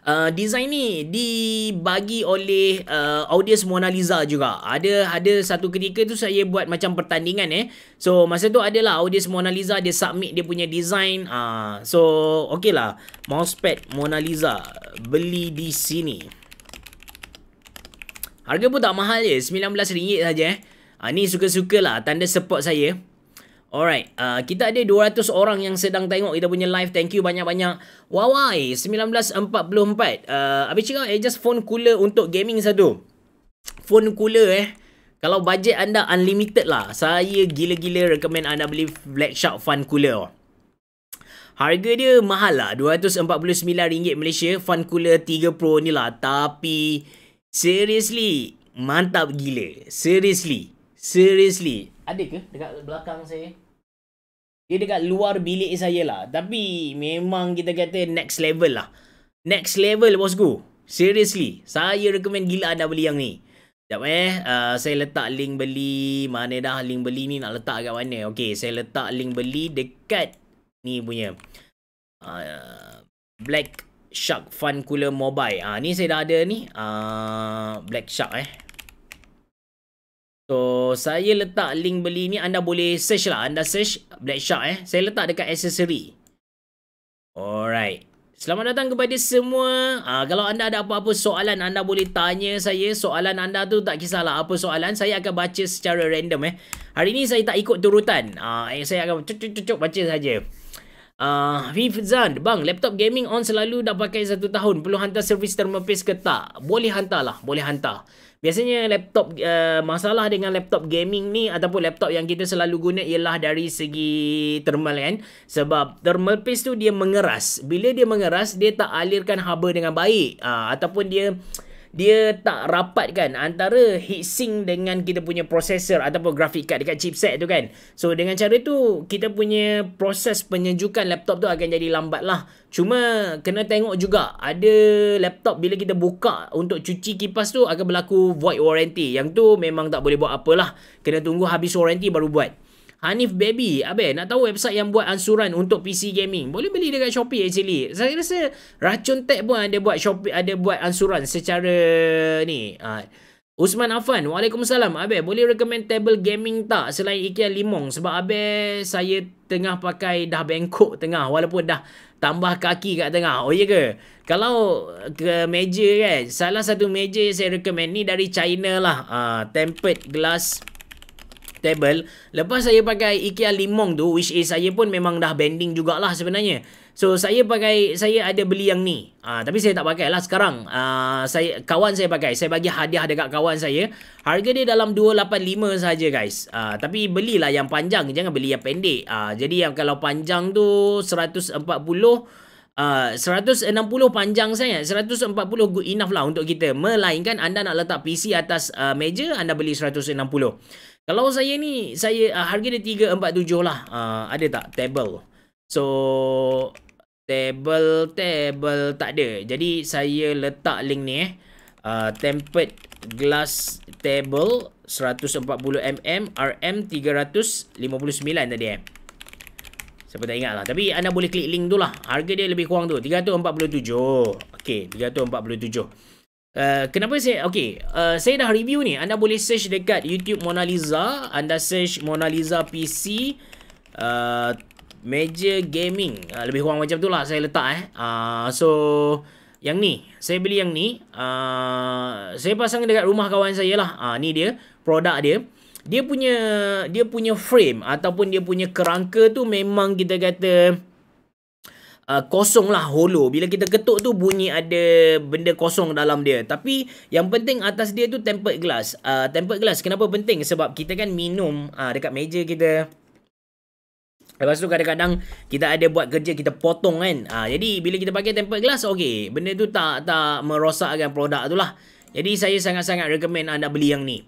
Uh, design ni dibagi oleh uh, audience Mona Lisa juga. Ada ada satu ketika tu saya buat macam pertandingan eh. So masa tu adalah audience Mona Lisa dia submit dia punya design. Uh, so okey lah. Mousepad Mona Lisa beli di sini. Harga pun tak mahal je. RM19 saja eh. Ha, ni suka-suka lah. Tanda support saya. Alright. Uh, kita ada 200 orang yang sedang tengok kita punya live. Thank you banyak-banyak. Wawai. RM19.44. Uh, habis cakap, eh, just phone cooler untuk gaming satu. Phone cooler eh. Kalau bajet anda unlimited lah. Saya gila-gila recommend anda beli Black Shark Fun Cooler. Harga dia mahal lah. RM249 Malaysia. Fun Cooler 3 Pro ni lah. Tapi... Seriously, mantap gila. Seriously. Seriously. Ada ke dekat belakang saya? Dia dekat luar bilik saya lah. Tapi memang kita kata next level lah. Next level bosku. Seriously. Saya recommend gila anda beli yang ni. Sekejap eh. Uh, saya letak link beli. Mana dah link beli ni nak letak kat mana. Okay. Saya letak link beli dekat ni punya. Uh, black. Shark Fun Cooler Mobile. Ah ha, ni saya dah ada ni. Ah uh, Black Shark eh. So saya letak link beli ni anda boleh search lah. Anda search Black Shark eh. Saya letak dekat accessory. Alright. Selamat datang kepada semua. ha, kalau anda ada apa-apa soalan anda boleh tanya saya. Soalan anda tu tak kisahlah apa soalan saya akan baca secara random eh. Hari ni saya tak ikut turutan. ha, saya akan cucuk-cucuk baca saja. Uh, ah, Viv bang, laptop gaming on selalu dah pakai satu tahun. Perlu hantar servis termapis ke tak? Boleh hantar lah, boleh hantar. Biasanya laptop uh, masalah dengan laptop gaming ni ataupun laptop yang kita selalu guna ialah dari segi thermal kan sebab thermal paste tu dia mengeras bila dia mengeras dia tak alirkan haba dengan baik uh, ataupun dia uh, dia tak rapat kan antara heatsink dengan kita punya processor ataupun graphic card dekat chipset tu kan. So dengan cara tu kita punya proses penyejukan laptop tu akan jadi lambat lah. Cuma kena tengok juga ada laptop bila kita buka untuk cuci kipas tu akan berlaku void warranty. Yang tu memang tak boleh buat apalah. Kena tunggu habis warranty baru buat. Hanif Baby. Abe nak tahu website yang buat ansuran untuk PC gaming. Boleh beli dekat Shopee actually. Saya rasa Racun Tech pun ada buat Shopee ada buat ansuran secara ni. Ha. Usman Afan, Waalaikumsalam. Abe boleh recommend table gaming tak selain IKEA Limong? Sebab Abe saya tengah pakai dah bengkok tengah walaupun dah tambah kaki kat tengah. Oh iya ke? Kalau ke meja kan, salah satu meja yang saya recommend ni dari China lah. Uh, tempered glass table lepas saya pakai IKEA Limong tu which is saya pun memang dah bending jugalah sebenarnya so saya pakai saya ada beli yang ni ah tapi saya tak pakai lah sekarang uh, saya kawan saya pakai saya bagi hadiah dekat kawan saya harga dia dalam 285 saja guys uh, tapi belilah yang panjang jangan beli yang pendek uh, jadi yang kalau panjang tu 140 Uh, 160 panjang saya 140 good enough lah untuk kita Melainkan anda nak letak PC atas uh, meja Anda beli 160 kalau saya ni, saya uh, harga dia 347 lah. Uh, ada tak? Table. So, table, table tak ada. Jadi, saya letak link ni eh. Uh, tempered glass table 140mm RM359 tadi eh. Siapa tak ingat lah. Tapi anda boleh klik link tu lah. Harga dia lebih kurang tu. 347. Okay. 347. 347. Uh, kenapa saya Okay uh, Saya dah review ni Anda boleh search dekat YouTube Mona Lisa Anda search Mona Lisa PC uh, Major Gaming uh, Lebih kurang macam tu lah Saya letak eh uh, So Yang ni Saya beli yang ni uh, Saya pasang dekat rumah kawan saya lah uh, Ni dia Produk dia Dia punya Dia punya frame Ataupun dia punya kerangka tu Memang kita kata uh, kosong lah hollow bila kita ketuk tu bunyi ada benda kosong dalam dia tapi yang penting atas dia tu tempered glass uh, tempered glass kenapa penting sebab kita kan minum uh, dekat meja kita Lepas tu kadang-kadang kita ada buat kerja kita potong kan. Ha, jadi bila kita pakai tempered glass, okey. Benda tu tak tak merosakkan produk tu lah. Jadi saya sangat-sangat recommend anda beli yang ni.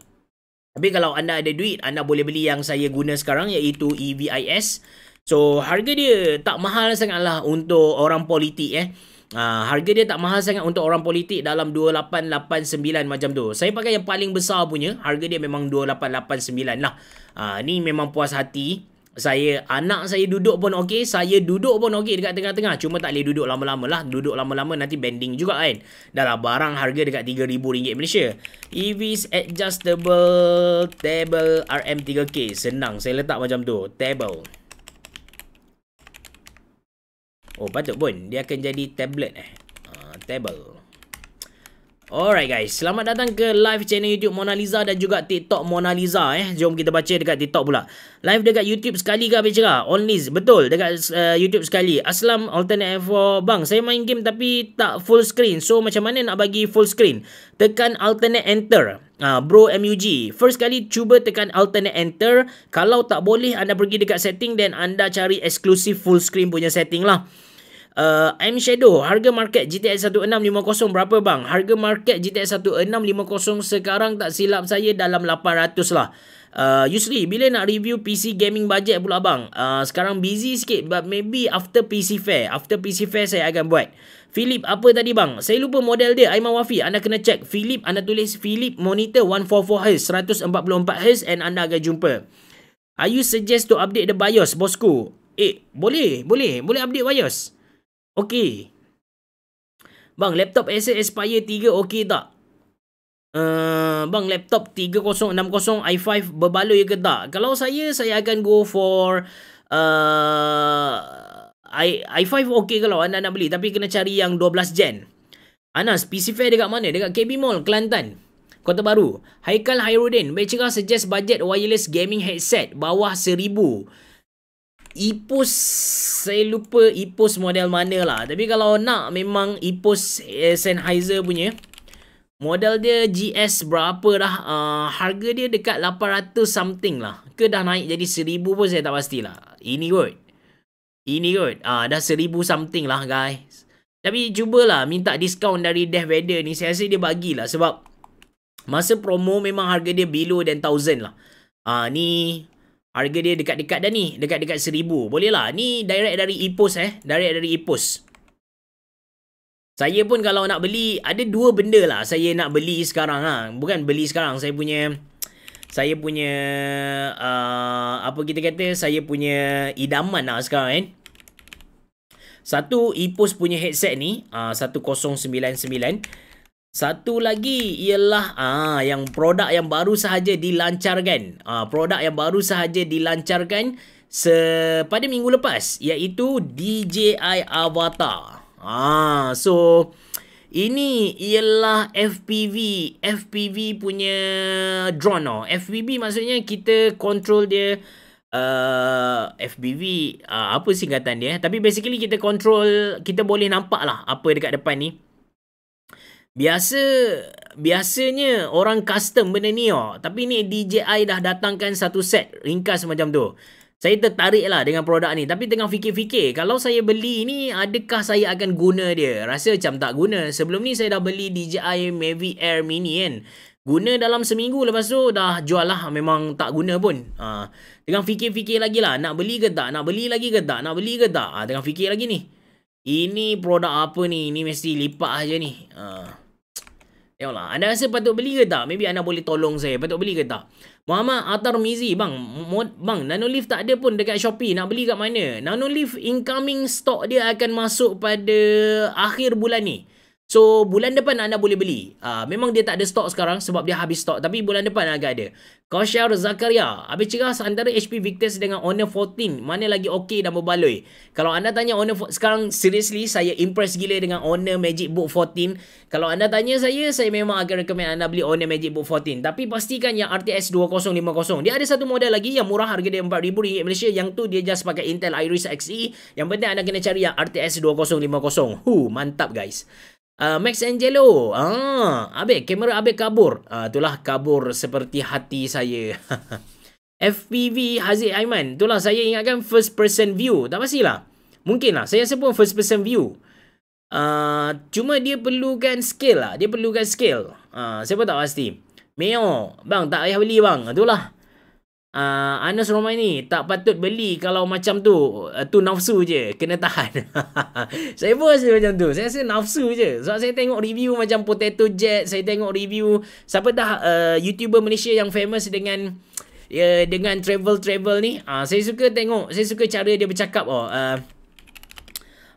Tapi kalau anda ada duit, anda boleh beli yang saya guna sekarang iaitu EVIS. So harga dia tak mahal sangatlah untuk orang politik eh. Uh, harga dia tak mahal sangat untuk orang politik dalam 2889 macam tu. Saya pakai yang paling besar punya, harga dia memang 2889 lah. Uh, ni memang puas hati. Saya anak saya duduk pun okey, saya duduk pun okey dekat tengah-tengah. Cuma tak boleh duduk lama-lama lah. Duduk lama-lama nanti bending juga kan. Dalam barang harga dekat RM3,000 Malaysia. EVs adjustable table RM3K. Senang, saya letak macam tu. Table. Oh, patut pun. Dia akan jadi tablet eh. Uh, table. Alright guys, selamat datang ke live channel YouTube Mona Lisa dan juga TikTok Mona Lisa eh. Jom kita baca dekat TikTok pula. Live dekat YouTube sekali ke Abang Only, betul dekat uh, YouTube sekali. Aslam Alternate F4, bang saya main game tapi tak full screen. So macam mana nak bagi full screen? Tekan Alternate Enter. Uh, bro MUG First kali cuba tekan alternate enter Kalau tak boleh anda pergi dekat setting Dan anda cari exclusive full screen punya setting lah uh, M Shadow Harga market GTX 1650 berapa bang? Harga market GTX 1650 sekarang tak silap saya dalam 800 lah uh, Yusri bila nak review PC gaming budget pula bang? Uh, sekarang busy sikit But maybe after PC fair After PC fair saya akan buat Philip apa tadi bang? Saya lupa model dia Aiman Wafi. Anda kena check. Philip anda tulis Philip monitor 144Hz. 144Hz and anda akan jumpa. Are you suggest to update the BIOS bosku? Eh boleh. Boleh. Boleh update BIOS. Okay. Bang laptop Acer Aspire 3 okay tak? Uh, bang laptop 3060 i5 berbaloi ke tak? Kalau saya saya akan go for uh, i i5 okey kalau anda nak beli tapi kena cari yang 12 gen. Anas PC Fair dekat mana? Dekat KB Mall Kelantan. Kota Baru. Haikal Hairudin, Bechera suggest budget wireless gaming headset bawah seribu. Ipos saya lupa Ipos model mana lah tapi kalau nak memang Ipos eh, Sennheiser punya model dia GS berapa dah uh, harga dia dekat 800 something lah ke dah naik jadi seribu. pun saya tak pastilah ini kot ini kot. Uh, dah seribu something lah guys. Tapi cubalah minta diskaun dari Death Vader ni. Saya rasa dia bagilah sebab masa promo memang harga dia below than thousand lah. Uh, ni harga dia dekat-dekat dah ni. Dekat-dekat seribu. Boleh lah. Ni direct dari Epos eh. Direct dari Epos. Saya pun kalau nak beli, ada dua benda lah saya nak beli sekarang lah. Bukan beli sekarang, saya punya saya punya uh, apa kita kata saya punya idaman lah sekarang kan. Satu Ipos punya headset ni uh, 1099. Satu lagi ialah ah yang produk yang baru sahaja dilancarkan. Ah produk yang baru sahaja dilancarkan pada minggu lepas iaitu DJI Avatar. Ah so ini ialah FPV. FPV punya drone. Oh. FPV maksudnya kita control dia. Uh, FPV uh, apa singkatan dia. Eh. Tapi basically kita control. Kita boleh nampak lah apa dekat depan ni. Biasa biasanya orang custom benda ni. Oh. Tapi ni DJI dah datangkan satu set ringkas macam tu saya tertarik lah dengan produk ni tapi tengah fikir-fikir kalau saya beli ni adakah saya akan guna dia rasa macam tak guna sebelum ni saya dah beli DJI Mavic Air Mini kan guna dalam seminggu lepas tu dah jual lah memang tak guna pun ha. tengah fikir-fikir lagi lah nak beli ke tak nak beli lagi ke tak nak beli ke tak ha. tengah fikir lagi ni ini produk apa ni ini mesti lipat aja ni ha. Tengoklah, anda rasa patut beli ke tak? Maybe anda boleh tolong saya, patut beli ke tak? Muhammad Atar Mizi bang mod bang Nano Nanolift tak ada pun dekat Shopee nak beli kat mana Nano Nanolift incoming stock dia akan masuk pada akhir bulan ni So bulan depan anda boleh beli. Uh, memang dia tak ada stok sekarang sebab dia habis stok. Tapi bulan depan agak ada. Kaushar Zakaria. Habis cerah antara HP Victus dengan Honor 14. Mana lagi OK dan berbaloi? Kalau anda tanya Honor Sekarang seriously saya impressed gila dengan Honor Magic Book 14. Kalau anda tanya saya, saya memang akan recommend anda beli Honor Magic Book 14. Tapi pastikan yang RTX 2050. Dia ada satu model lagi yang murah harga dia RM4,000 Malaysia. Yang tu dia just pakai Intel Iris Xe. Yang penting anda kena cari yang RTX 2050. Huh, mantap guys. Ah, Max Angelo. Ah, abek kamera abek kabur. Ah, itulah kabur seperti hati saya. FPV Haziq Aiman. Itulah saya ingatkan first person view. Tak pastilah. Mungkinlah. Saya rasa pun first person view. Uh, cuma dia perlukan skill lah. Dia perlukan skill. Uh, siapa tak pasti. Meo. Bang, tak payah beli bang. Itulah uh, Anas Romai ni tak patut beli kalau macam tu uh, tu nafsu je kena tahan saya pun rasa macam tu saya rasa nafsu je sebab saya tengok review macam potato jet saya tengok review siapa dah uh, youtuber Malaysia yang famous dengan uh, dengan travel-travel ni uh, saya suka tengok saya suka cara dia bercakap oh. Uh,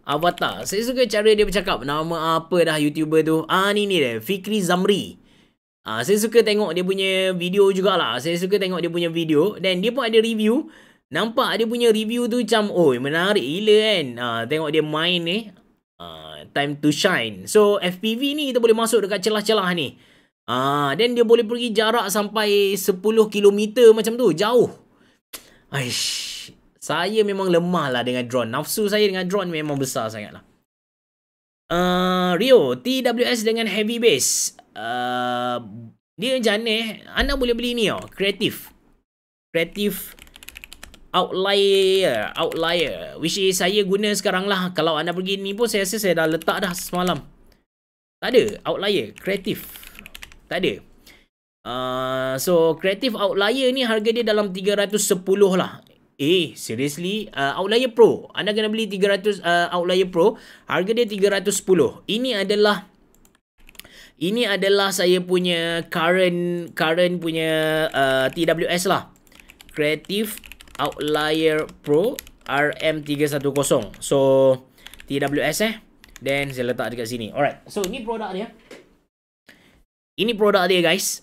Avatar. Saya suka cara dia bercakap. Nama apa dah YouTuber tu? Ah ni ni dia. Fikri Zamri. Ah, saya suka tengok dia punya video jugalah. Saya suka tengok dia punya video. Dan dia pun ada review. Nampak dia punya review tu macam, oh menarik gila kan. Ah, tengok dia main ni. Eh. Ah, time to shine. So, FPV ni kita boleh masuk dekat celah-celah ni. Ah, dan dia boleh pergi jarak sampai 10km macam tu. Jauh. Aish. Saya memang lemah lah dengan drone. Nafsu saya dengan drone memang besar sangat lah. Uh, ah, Rio, TWS dengan heavy base. Uh, dia jenis anda boleh beli ni tau, kreatif. Kreatif outlier, outlier. Which is saya guna sekarang lah. Kalau anda pergi ni pun saya rasa saya dah letak dah semalam. Tak ada, outlier, kreatif. Tak ada. Uh, so, kreatif outlier ni harga dia dalam 310 lah. Eh, seriously? Uh, outlier Pro. Anda kena beli 300 uh, Outlier Pro. Harga dia 310. Ini adalah ini adalah saya punya current current punya uh, TWS lah. Creative Outlier Pro RM310. So TWS eh. Then saya letak dekat sini. Alright. So ini produk dia. Ini produk dia guys.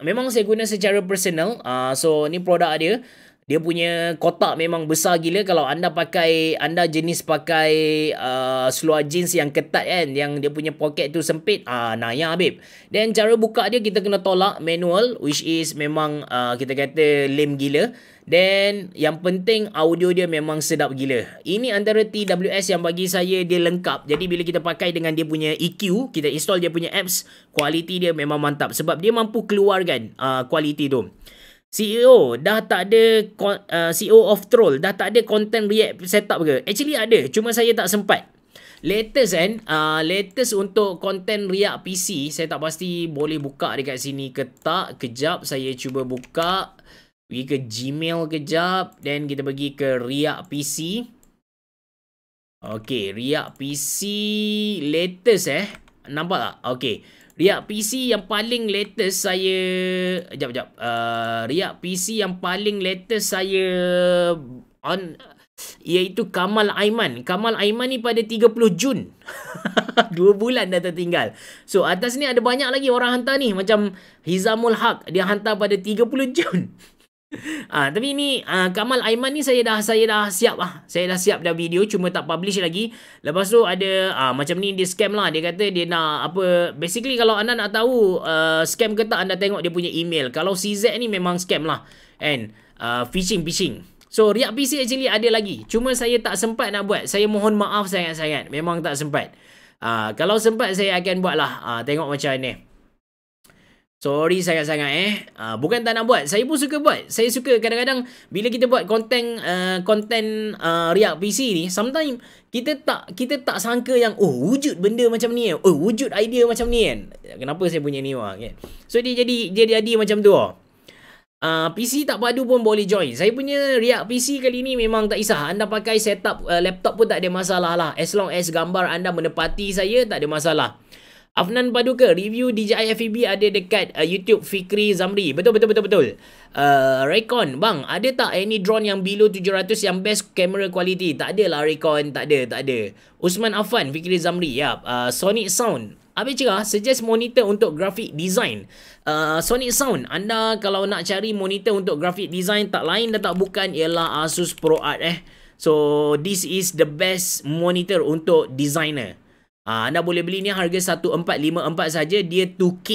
Memang saya guna secara personal. Uh, so ini produk dia dia punya kotak memang besar gila kalau anda pakai anda jenis pakai uh, seluar jeans yang ketat kan yang dia punya poket tu sempit ah uh, nah ya habib dan cara buka dia kita kena tolak manual which is memang uh, kita kata lem gila dan yang penting audio dia memang sedap gila. Ini antara TWS yang bagi saya dia lengkap. Jadi bila kita pakai dengan dia punya EQ, kita install dia punya apps, kualiti dia memang mantap. Sebab dia mampu keluarkan uh, kualiti tu. CEO dah tak ada uh, CEO of Troll dah tak ada content react setup ke? Actually ada, cuma saya tak sempat. Latest kan, uh, latest untuk content react PC, saya tak pasti boleh buka dekat sini ke tak. Kejap saya cuba buka. Pergi ke Gmail kejap. dan kita pergi ke react PC. Okay, react PC latest eh. Nampak tak? Okay. Riak PC yang paling latest saya... Sekejap, sekejap. Uh, Riak PC yang paling latest saya... On... Iaitu Kamal Aiman. Kamal Aiman ni pada 30 Jun. Dua bulan dah tertinggal. So atas ni ada banyak lagi orang hantar ni. Macam Hizamul Haq. Dia hantar pada 30 Jun. Ah, ha, tapi ni uh, ah, Kamal Aiman ni saya dah saya dah siap lah. Saya dah siap dah video cuma tak publish lagi. Lepas tu ada uh, macam ni dia scam lah. Dia kata dia nak apa basically kalau anda nak tahu uh, scam ke tak anda tengok dia punya email. Kalau CZ ni memang scam lah. And uh, phishing phishing. So Riak PC actually ada lagi. Cuma saya tak sempat nak buat. Saya mohon maaf sangat-sangat. Memang tak sempat. Uh, kalau sempat saya akan buat lah. Uh, tengok macam ni. Sorry sangat-sangat eh. Uh, bukan tak nak buat. Saya pun suka buat. Saya suka kadang-kadang bila kita buat konten uh, ah, konten uh, ah, React PC ni, sometimes kita tak kita tak sangka yang oh wujud benda macam ni. Eh. Oh wujud idea macam ni kan. Kenapa saya punya ni wah kan. So dia jadi dia jadi macam tu ah. Uh, PC tak padu pun boleh join. Saya punya React PC kali ni memang tak isah. Anda pakai setup uh, laptop pun tak ada masalah lah. As long as gambar anda menepati saya tak ada masalah. Afnan Baduka review DJI FPV e ada dekat uh, YouTube Fikri Zamri. Betul betul betul betul. Uh, Raycon bang, ada tak any drone yang below 700 yang best camera quality? Tak ada lah Raycon, tak ada, tak ada. Usman Afan Fikri Zamri. Yap. Uh, Sonic Sound. Habis cakap, ah, suggest monitor untuk graphic design. Uh, Sonic Sound, anda kalau nak cari monitor untuk graphic design, tak lain dan tak bukan ialah Asus ProArt eh. So, this is the best monitor untuk designer. Ha, anda boleh beli ni harga 1454 saja dia 2K.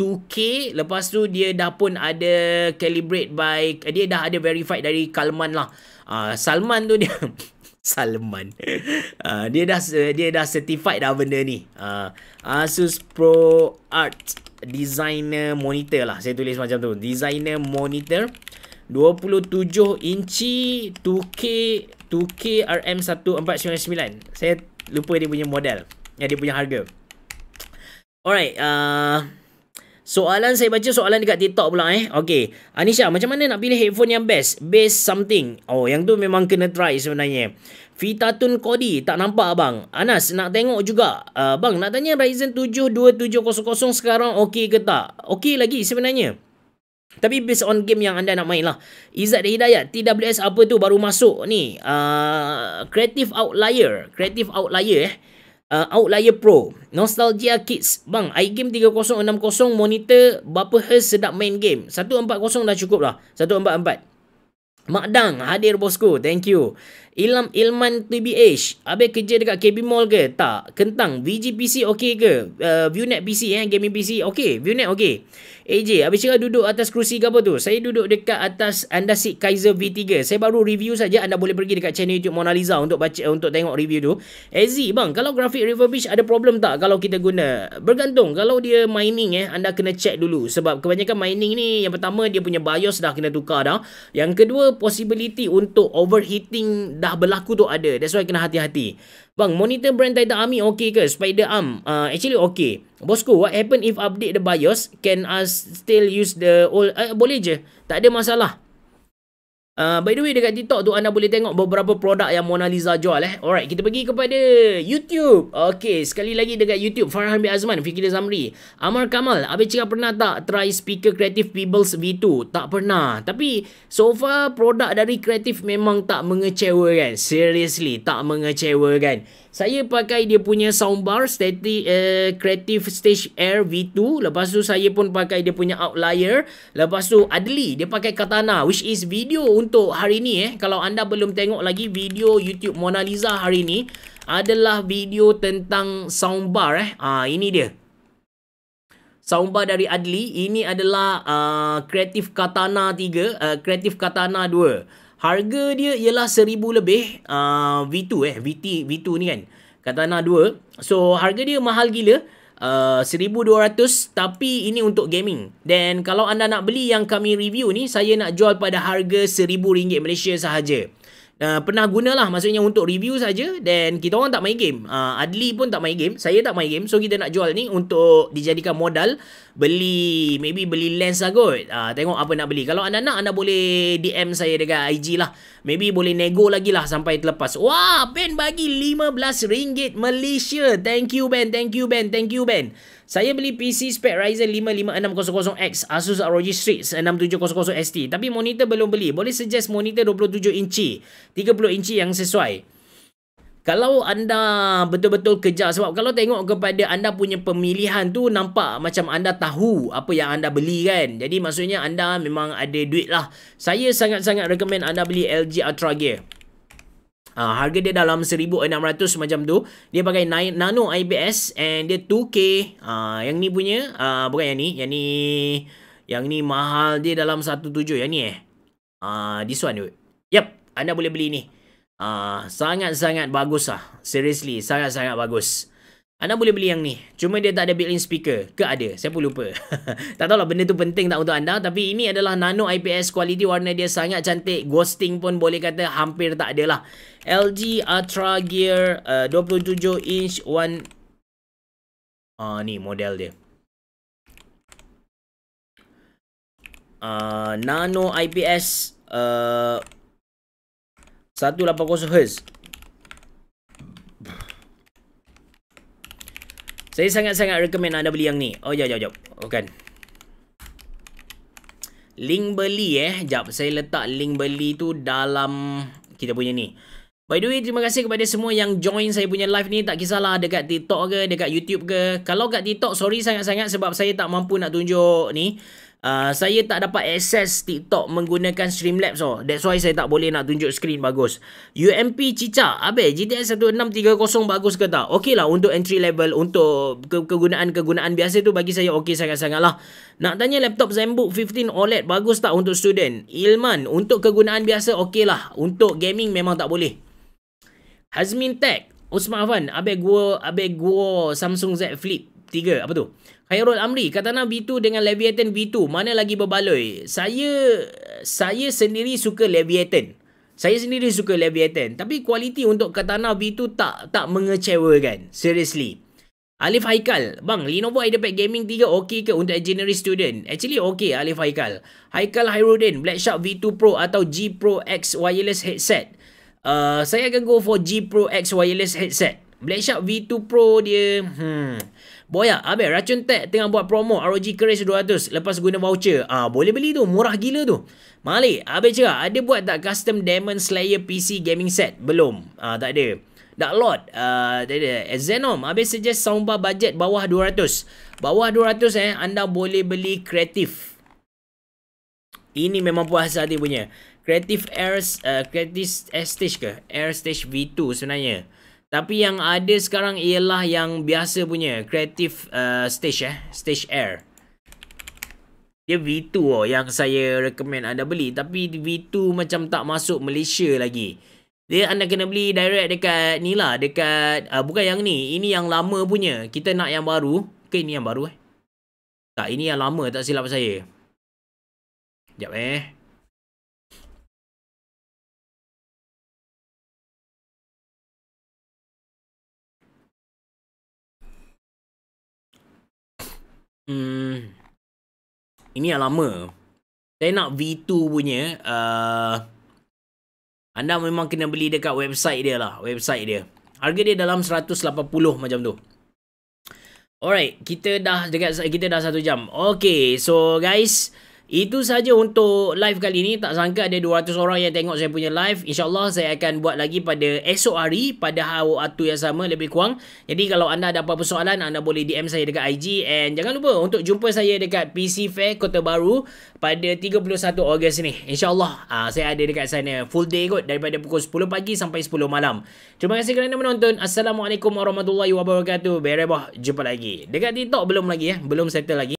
2K lepas tu dia dah pun ada calibrate by dia dah ada verified dari Kalman lah. Ha, Salman tu dia Salman. Uh, dia dah dia dah certified dah benda ni. Uh, Asus Pro Art Designer Monitor lah. Saya tulis macam tu. Designer Monitor 27 inci 2K 2K RM1499. Saya lupa dia punya model. Yang dia punya harga. Alright. Uh, soalan saya baca soalan dekat TikTok pula eh. Okay. Anisha, macam mana nak pilih headphone yang best? Best something. Oh, yang tu memang kena try sebenarnya. Vita Tun Kodi, tak nampak abang. Anas, nak tengok juga. Uh, bang, nak tanya Ryzen 72700 sekarang Okay ke tak? Okey lagi sebenarnya. Tapi based on game yang anda nak main lah. Izzat dan Hidayat, TWS apa tu baru masuk ni? Uh, Creative Outlier. Creative Outlier eh uh, Outlier Pro, Nostalgia Kids. Bang, iGame 3060 monitor berapa hertz sedap main game. 140 dah cukup lah. 144. Makdang, hadir bosku. Thank you. Ilam Ilman TBH. Habis kerja dekat KB Mall ke? Tak. Kentang, VGPC okey ke? Uh, ViewNet PC eh, gaming PC okey. ViewNet okey. AJ, habis cakap duduk atas kerusi ke apa tu? Saya duduk dekat atas anda Andasik Kaiser V3. Saya baru review saja. Anda boleh pergi dekat channel YouTube Mona Lisa untuk baca untuk tengok review tu. AZ, bang, kalau grafik River Beach ada problem tak kalau kita guna? Bergantung. Kalau dia mining eh, anda kena check dulu. Sebab kebanyakan mining ni, yang pertama dia punya BIOS dah kena tukar dah. Yang kedua, possibility untuk overheating dah berlaku tu ada. That's why kena hati-hati. Bang, monitor brand Titan Army okay ke? Spider Arm, uh, actually okay. Bosku, what happen if update the BIOS? Can I still use the old... Uh, boleh je. Tak ada masalah. Uh, by the way dekat TikTok tu anda boleh tengok beberapa produk yang Mona Lisa jual eh. Alright, kita pergi kepada YouTube. Okay, sekali lagi dekat YouTube Farhan bin Azman fikir Zamri. Amar Kamal, abang cakap pernah tak try speaker Creative Peoples V2? Tak pernah. Tapi so far produk dari Creative memang tak mengecewakan. Seriously, tak mengecewakan. Saya pakai dia punya soundbar static uh, eh, Creative Stage Air V2. Lepas tu saya pun pakai dia punya Outlier. Lepas tu Adli dia pakai Katana which is video untuk hari ni eh. Kalau anda belum tengok lagi video YouTube Mona Lisa hari ni adalah video tentang soundbar eh. Ah ini dia. Soundbar dari Adli ini adalah uh, Creative Katana 3, uh, ah, Creative Katana 2. Harga dia ialah seribu lebih uh, 2 eh VT 2 ni kan Katana 2 So harga dia mahal gila uh, seribu dua ratus tapi ini untuk gaming Dan kalau anda nak beli yang kami review ni Saya nak jual pada harga seribu ringgit Malaysia sahaja Ah, pernah guna lah, maksudnya untuk review saja dan kita orang tak main game. Uh, Adli pun tak main game, saya tak main game. So kita nak jual ni untuk dijadikan modal beli maybe beli lens lah kot. Uh, tengok apa nak beli. Kalau anda nak anda boleh DM saya dekat IG lah. Maybe boleh nego lagi lah sampai terlepas. Wah, Ben bagi RM15 Malaysia. thank you Ben, thank you Ben. Thank you, ben. Saya beli PC spek Ryzen 55600X Asus ROG Strix 6700ST tapi monitor belum beli. Boleh suggest monitor 27 inci, 30 inci yang sesuai. Kalau anda betul-betul kejar sebab kalau tengok kepada anda punya pemilihan tu nampak macam anda tahu apa yang anda beli kan. Jadi maksudnya anda memang ada duit lah. Saya sangat-sangat recommend anda beli LG Ultra Gear. Uh, harga dia dalam 1600 macam tu. Dia pakai nano IPS and dia 2K. Uh, ha, yang ni punya, uh, bukan yang ni. Yang ni, yang ni mahal dia dalam 1.7. Yang ni eh. Uh, this one dude. Yep, anda boleh beli ni. Sangat-sangat uh, bagus lah. Seriously, sangat-sangat bagus. Anda boleh beli yang ni. Cuma dia tak ada built-in speaker. Ke ada? Saya pun lupa. tak tahulah benda tu penting tak untuk anda. Tapi ini adalah nano IPS. Kualiti warna dia sangat cantik. Ghosting pun boleh kata hampir tak ada lah. LG Ultra Gear uh, 27 inch one... Ah uh, ni model dia. Uh, nano IPS uh, 180 Hz. Saya sangat-sangat recommend anda beli yang ni. Oh, jap, jap, jap. Bukan. Link beli eh. Jap, saya letak link beli tu dalam kita punya ni. By the way, terima kasih kepada semua yang join saya punya live ni. Tak kisahlah dekat TikTok ke, dekat YouTube ke. Kalau dekat TikTok, sorry sangat-sangat sebab saya tak mampu nak tunjuk ni. Uh, saya tak dapat akses TikTok menggunakan Streamlabs oh. That's why saya tak boleh nak tunjuk screen bagus. UMP Cica, abe GTS 1630 bagus ke tak? Okey lah untuk entry level, untuk kegunaan-kegunaan biasa tu bagi saya okey sangat-sangat lah. Nak tanya laptop Zenbook 15 OLED bagus tak untuk student? Ilman, untuk kegunaan biasa okey lah. Untuk gaming memang tak boleh. Hazmin Tech, Osman Afan, abeg gua, abeg gua Samsung Z Flip 3, apa tu? Khairul Amri, kata nak V2 dengan Leviathan V2, mana lagi berbaloi? Saya saya sendiri suka Leviathan. Saya sendiri suka Leviathan. Tapi kualiti untuk Katana V2 tak tak mengecewakan. Seriously. Alif Haikal, bang Lenovo IdeaPad Gaming 3 okey ke untuk engineering student? Actually okey Alif Haikal. Haikal Hairudin, Black Shark V2 Pro atau G Pro X wireless headset uh, saya akan go for G Pro X wireless headset. Black Shark V2 Pro dia hmm Boya, abel racun tech tengah buat promo ROG Crash 200 lepas guna voucher. Ah, uh, boleh beli tu, murah gila tu. Mali, abel cakap ada buat tak custom Demon Slayer PC gaming set? Belum. Ah, tak ada. Tak lot. Ah, uh, eh, Zenom, abel suggest soundbar budget bawah 200. Bawah 200 eh, anda boleh beli Creative. Ini memang puas hati punya. Creative Air uh, Creative Air Stage ke? Air Stage V2 sebenarnya. Tapi yang ada sekarang ialah yang biasa punya Creative uh, Stage eh, Stage Air. Dia V2 oh yang saya recommend anda beli tapi V2 macam tak masuk Malaysia lagi. Dia anda kena beli direct dekat ni lah dekat uh, bukan yang ni, ini yang lama punya. Kita nak yang baru. Okey ini yang baru eh. Tak ini yang lama tak silap saya. Jap eh. Hmm. Ini yang lama. Saya nak V2 punya. Uh, anda memang kena beli dekat website dia lah. Website dia. Harga dia dalam 180 macam tu. Alright. Kita dah dekat kita dah satu jam. Okay. So guys. Uh, itu saja untuk live kali ini. Tak sangka ada 200 orang yang tengok saya punya live. InsyaAllah saya akan buat lagi pada esok hari. Pada waktu yang sama lebih kurang. Jadi kalau anda ada apa-apa soalan, anda boleh DM saya dekat IG. And jangan lupa untuk jumpa saya dekat PC Fair Kota Baru pada 31 Ogos ni. InsyaAllah ah, saya ada dekat sana full day kot. Daripada pukul 10 pagi sampai 10 malam. Terima kasih kerana menonton. Assalamualaikum warahmatullahi wabarakatuh. Berebah. Jumpa lagi. Dekat TikTok belum lagi ya. Belum settle lagi.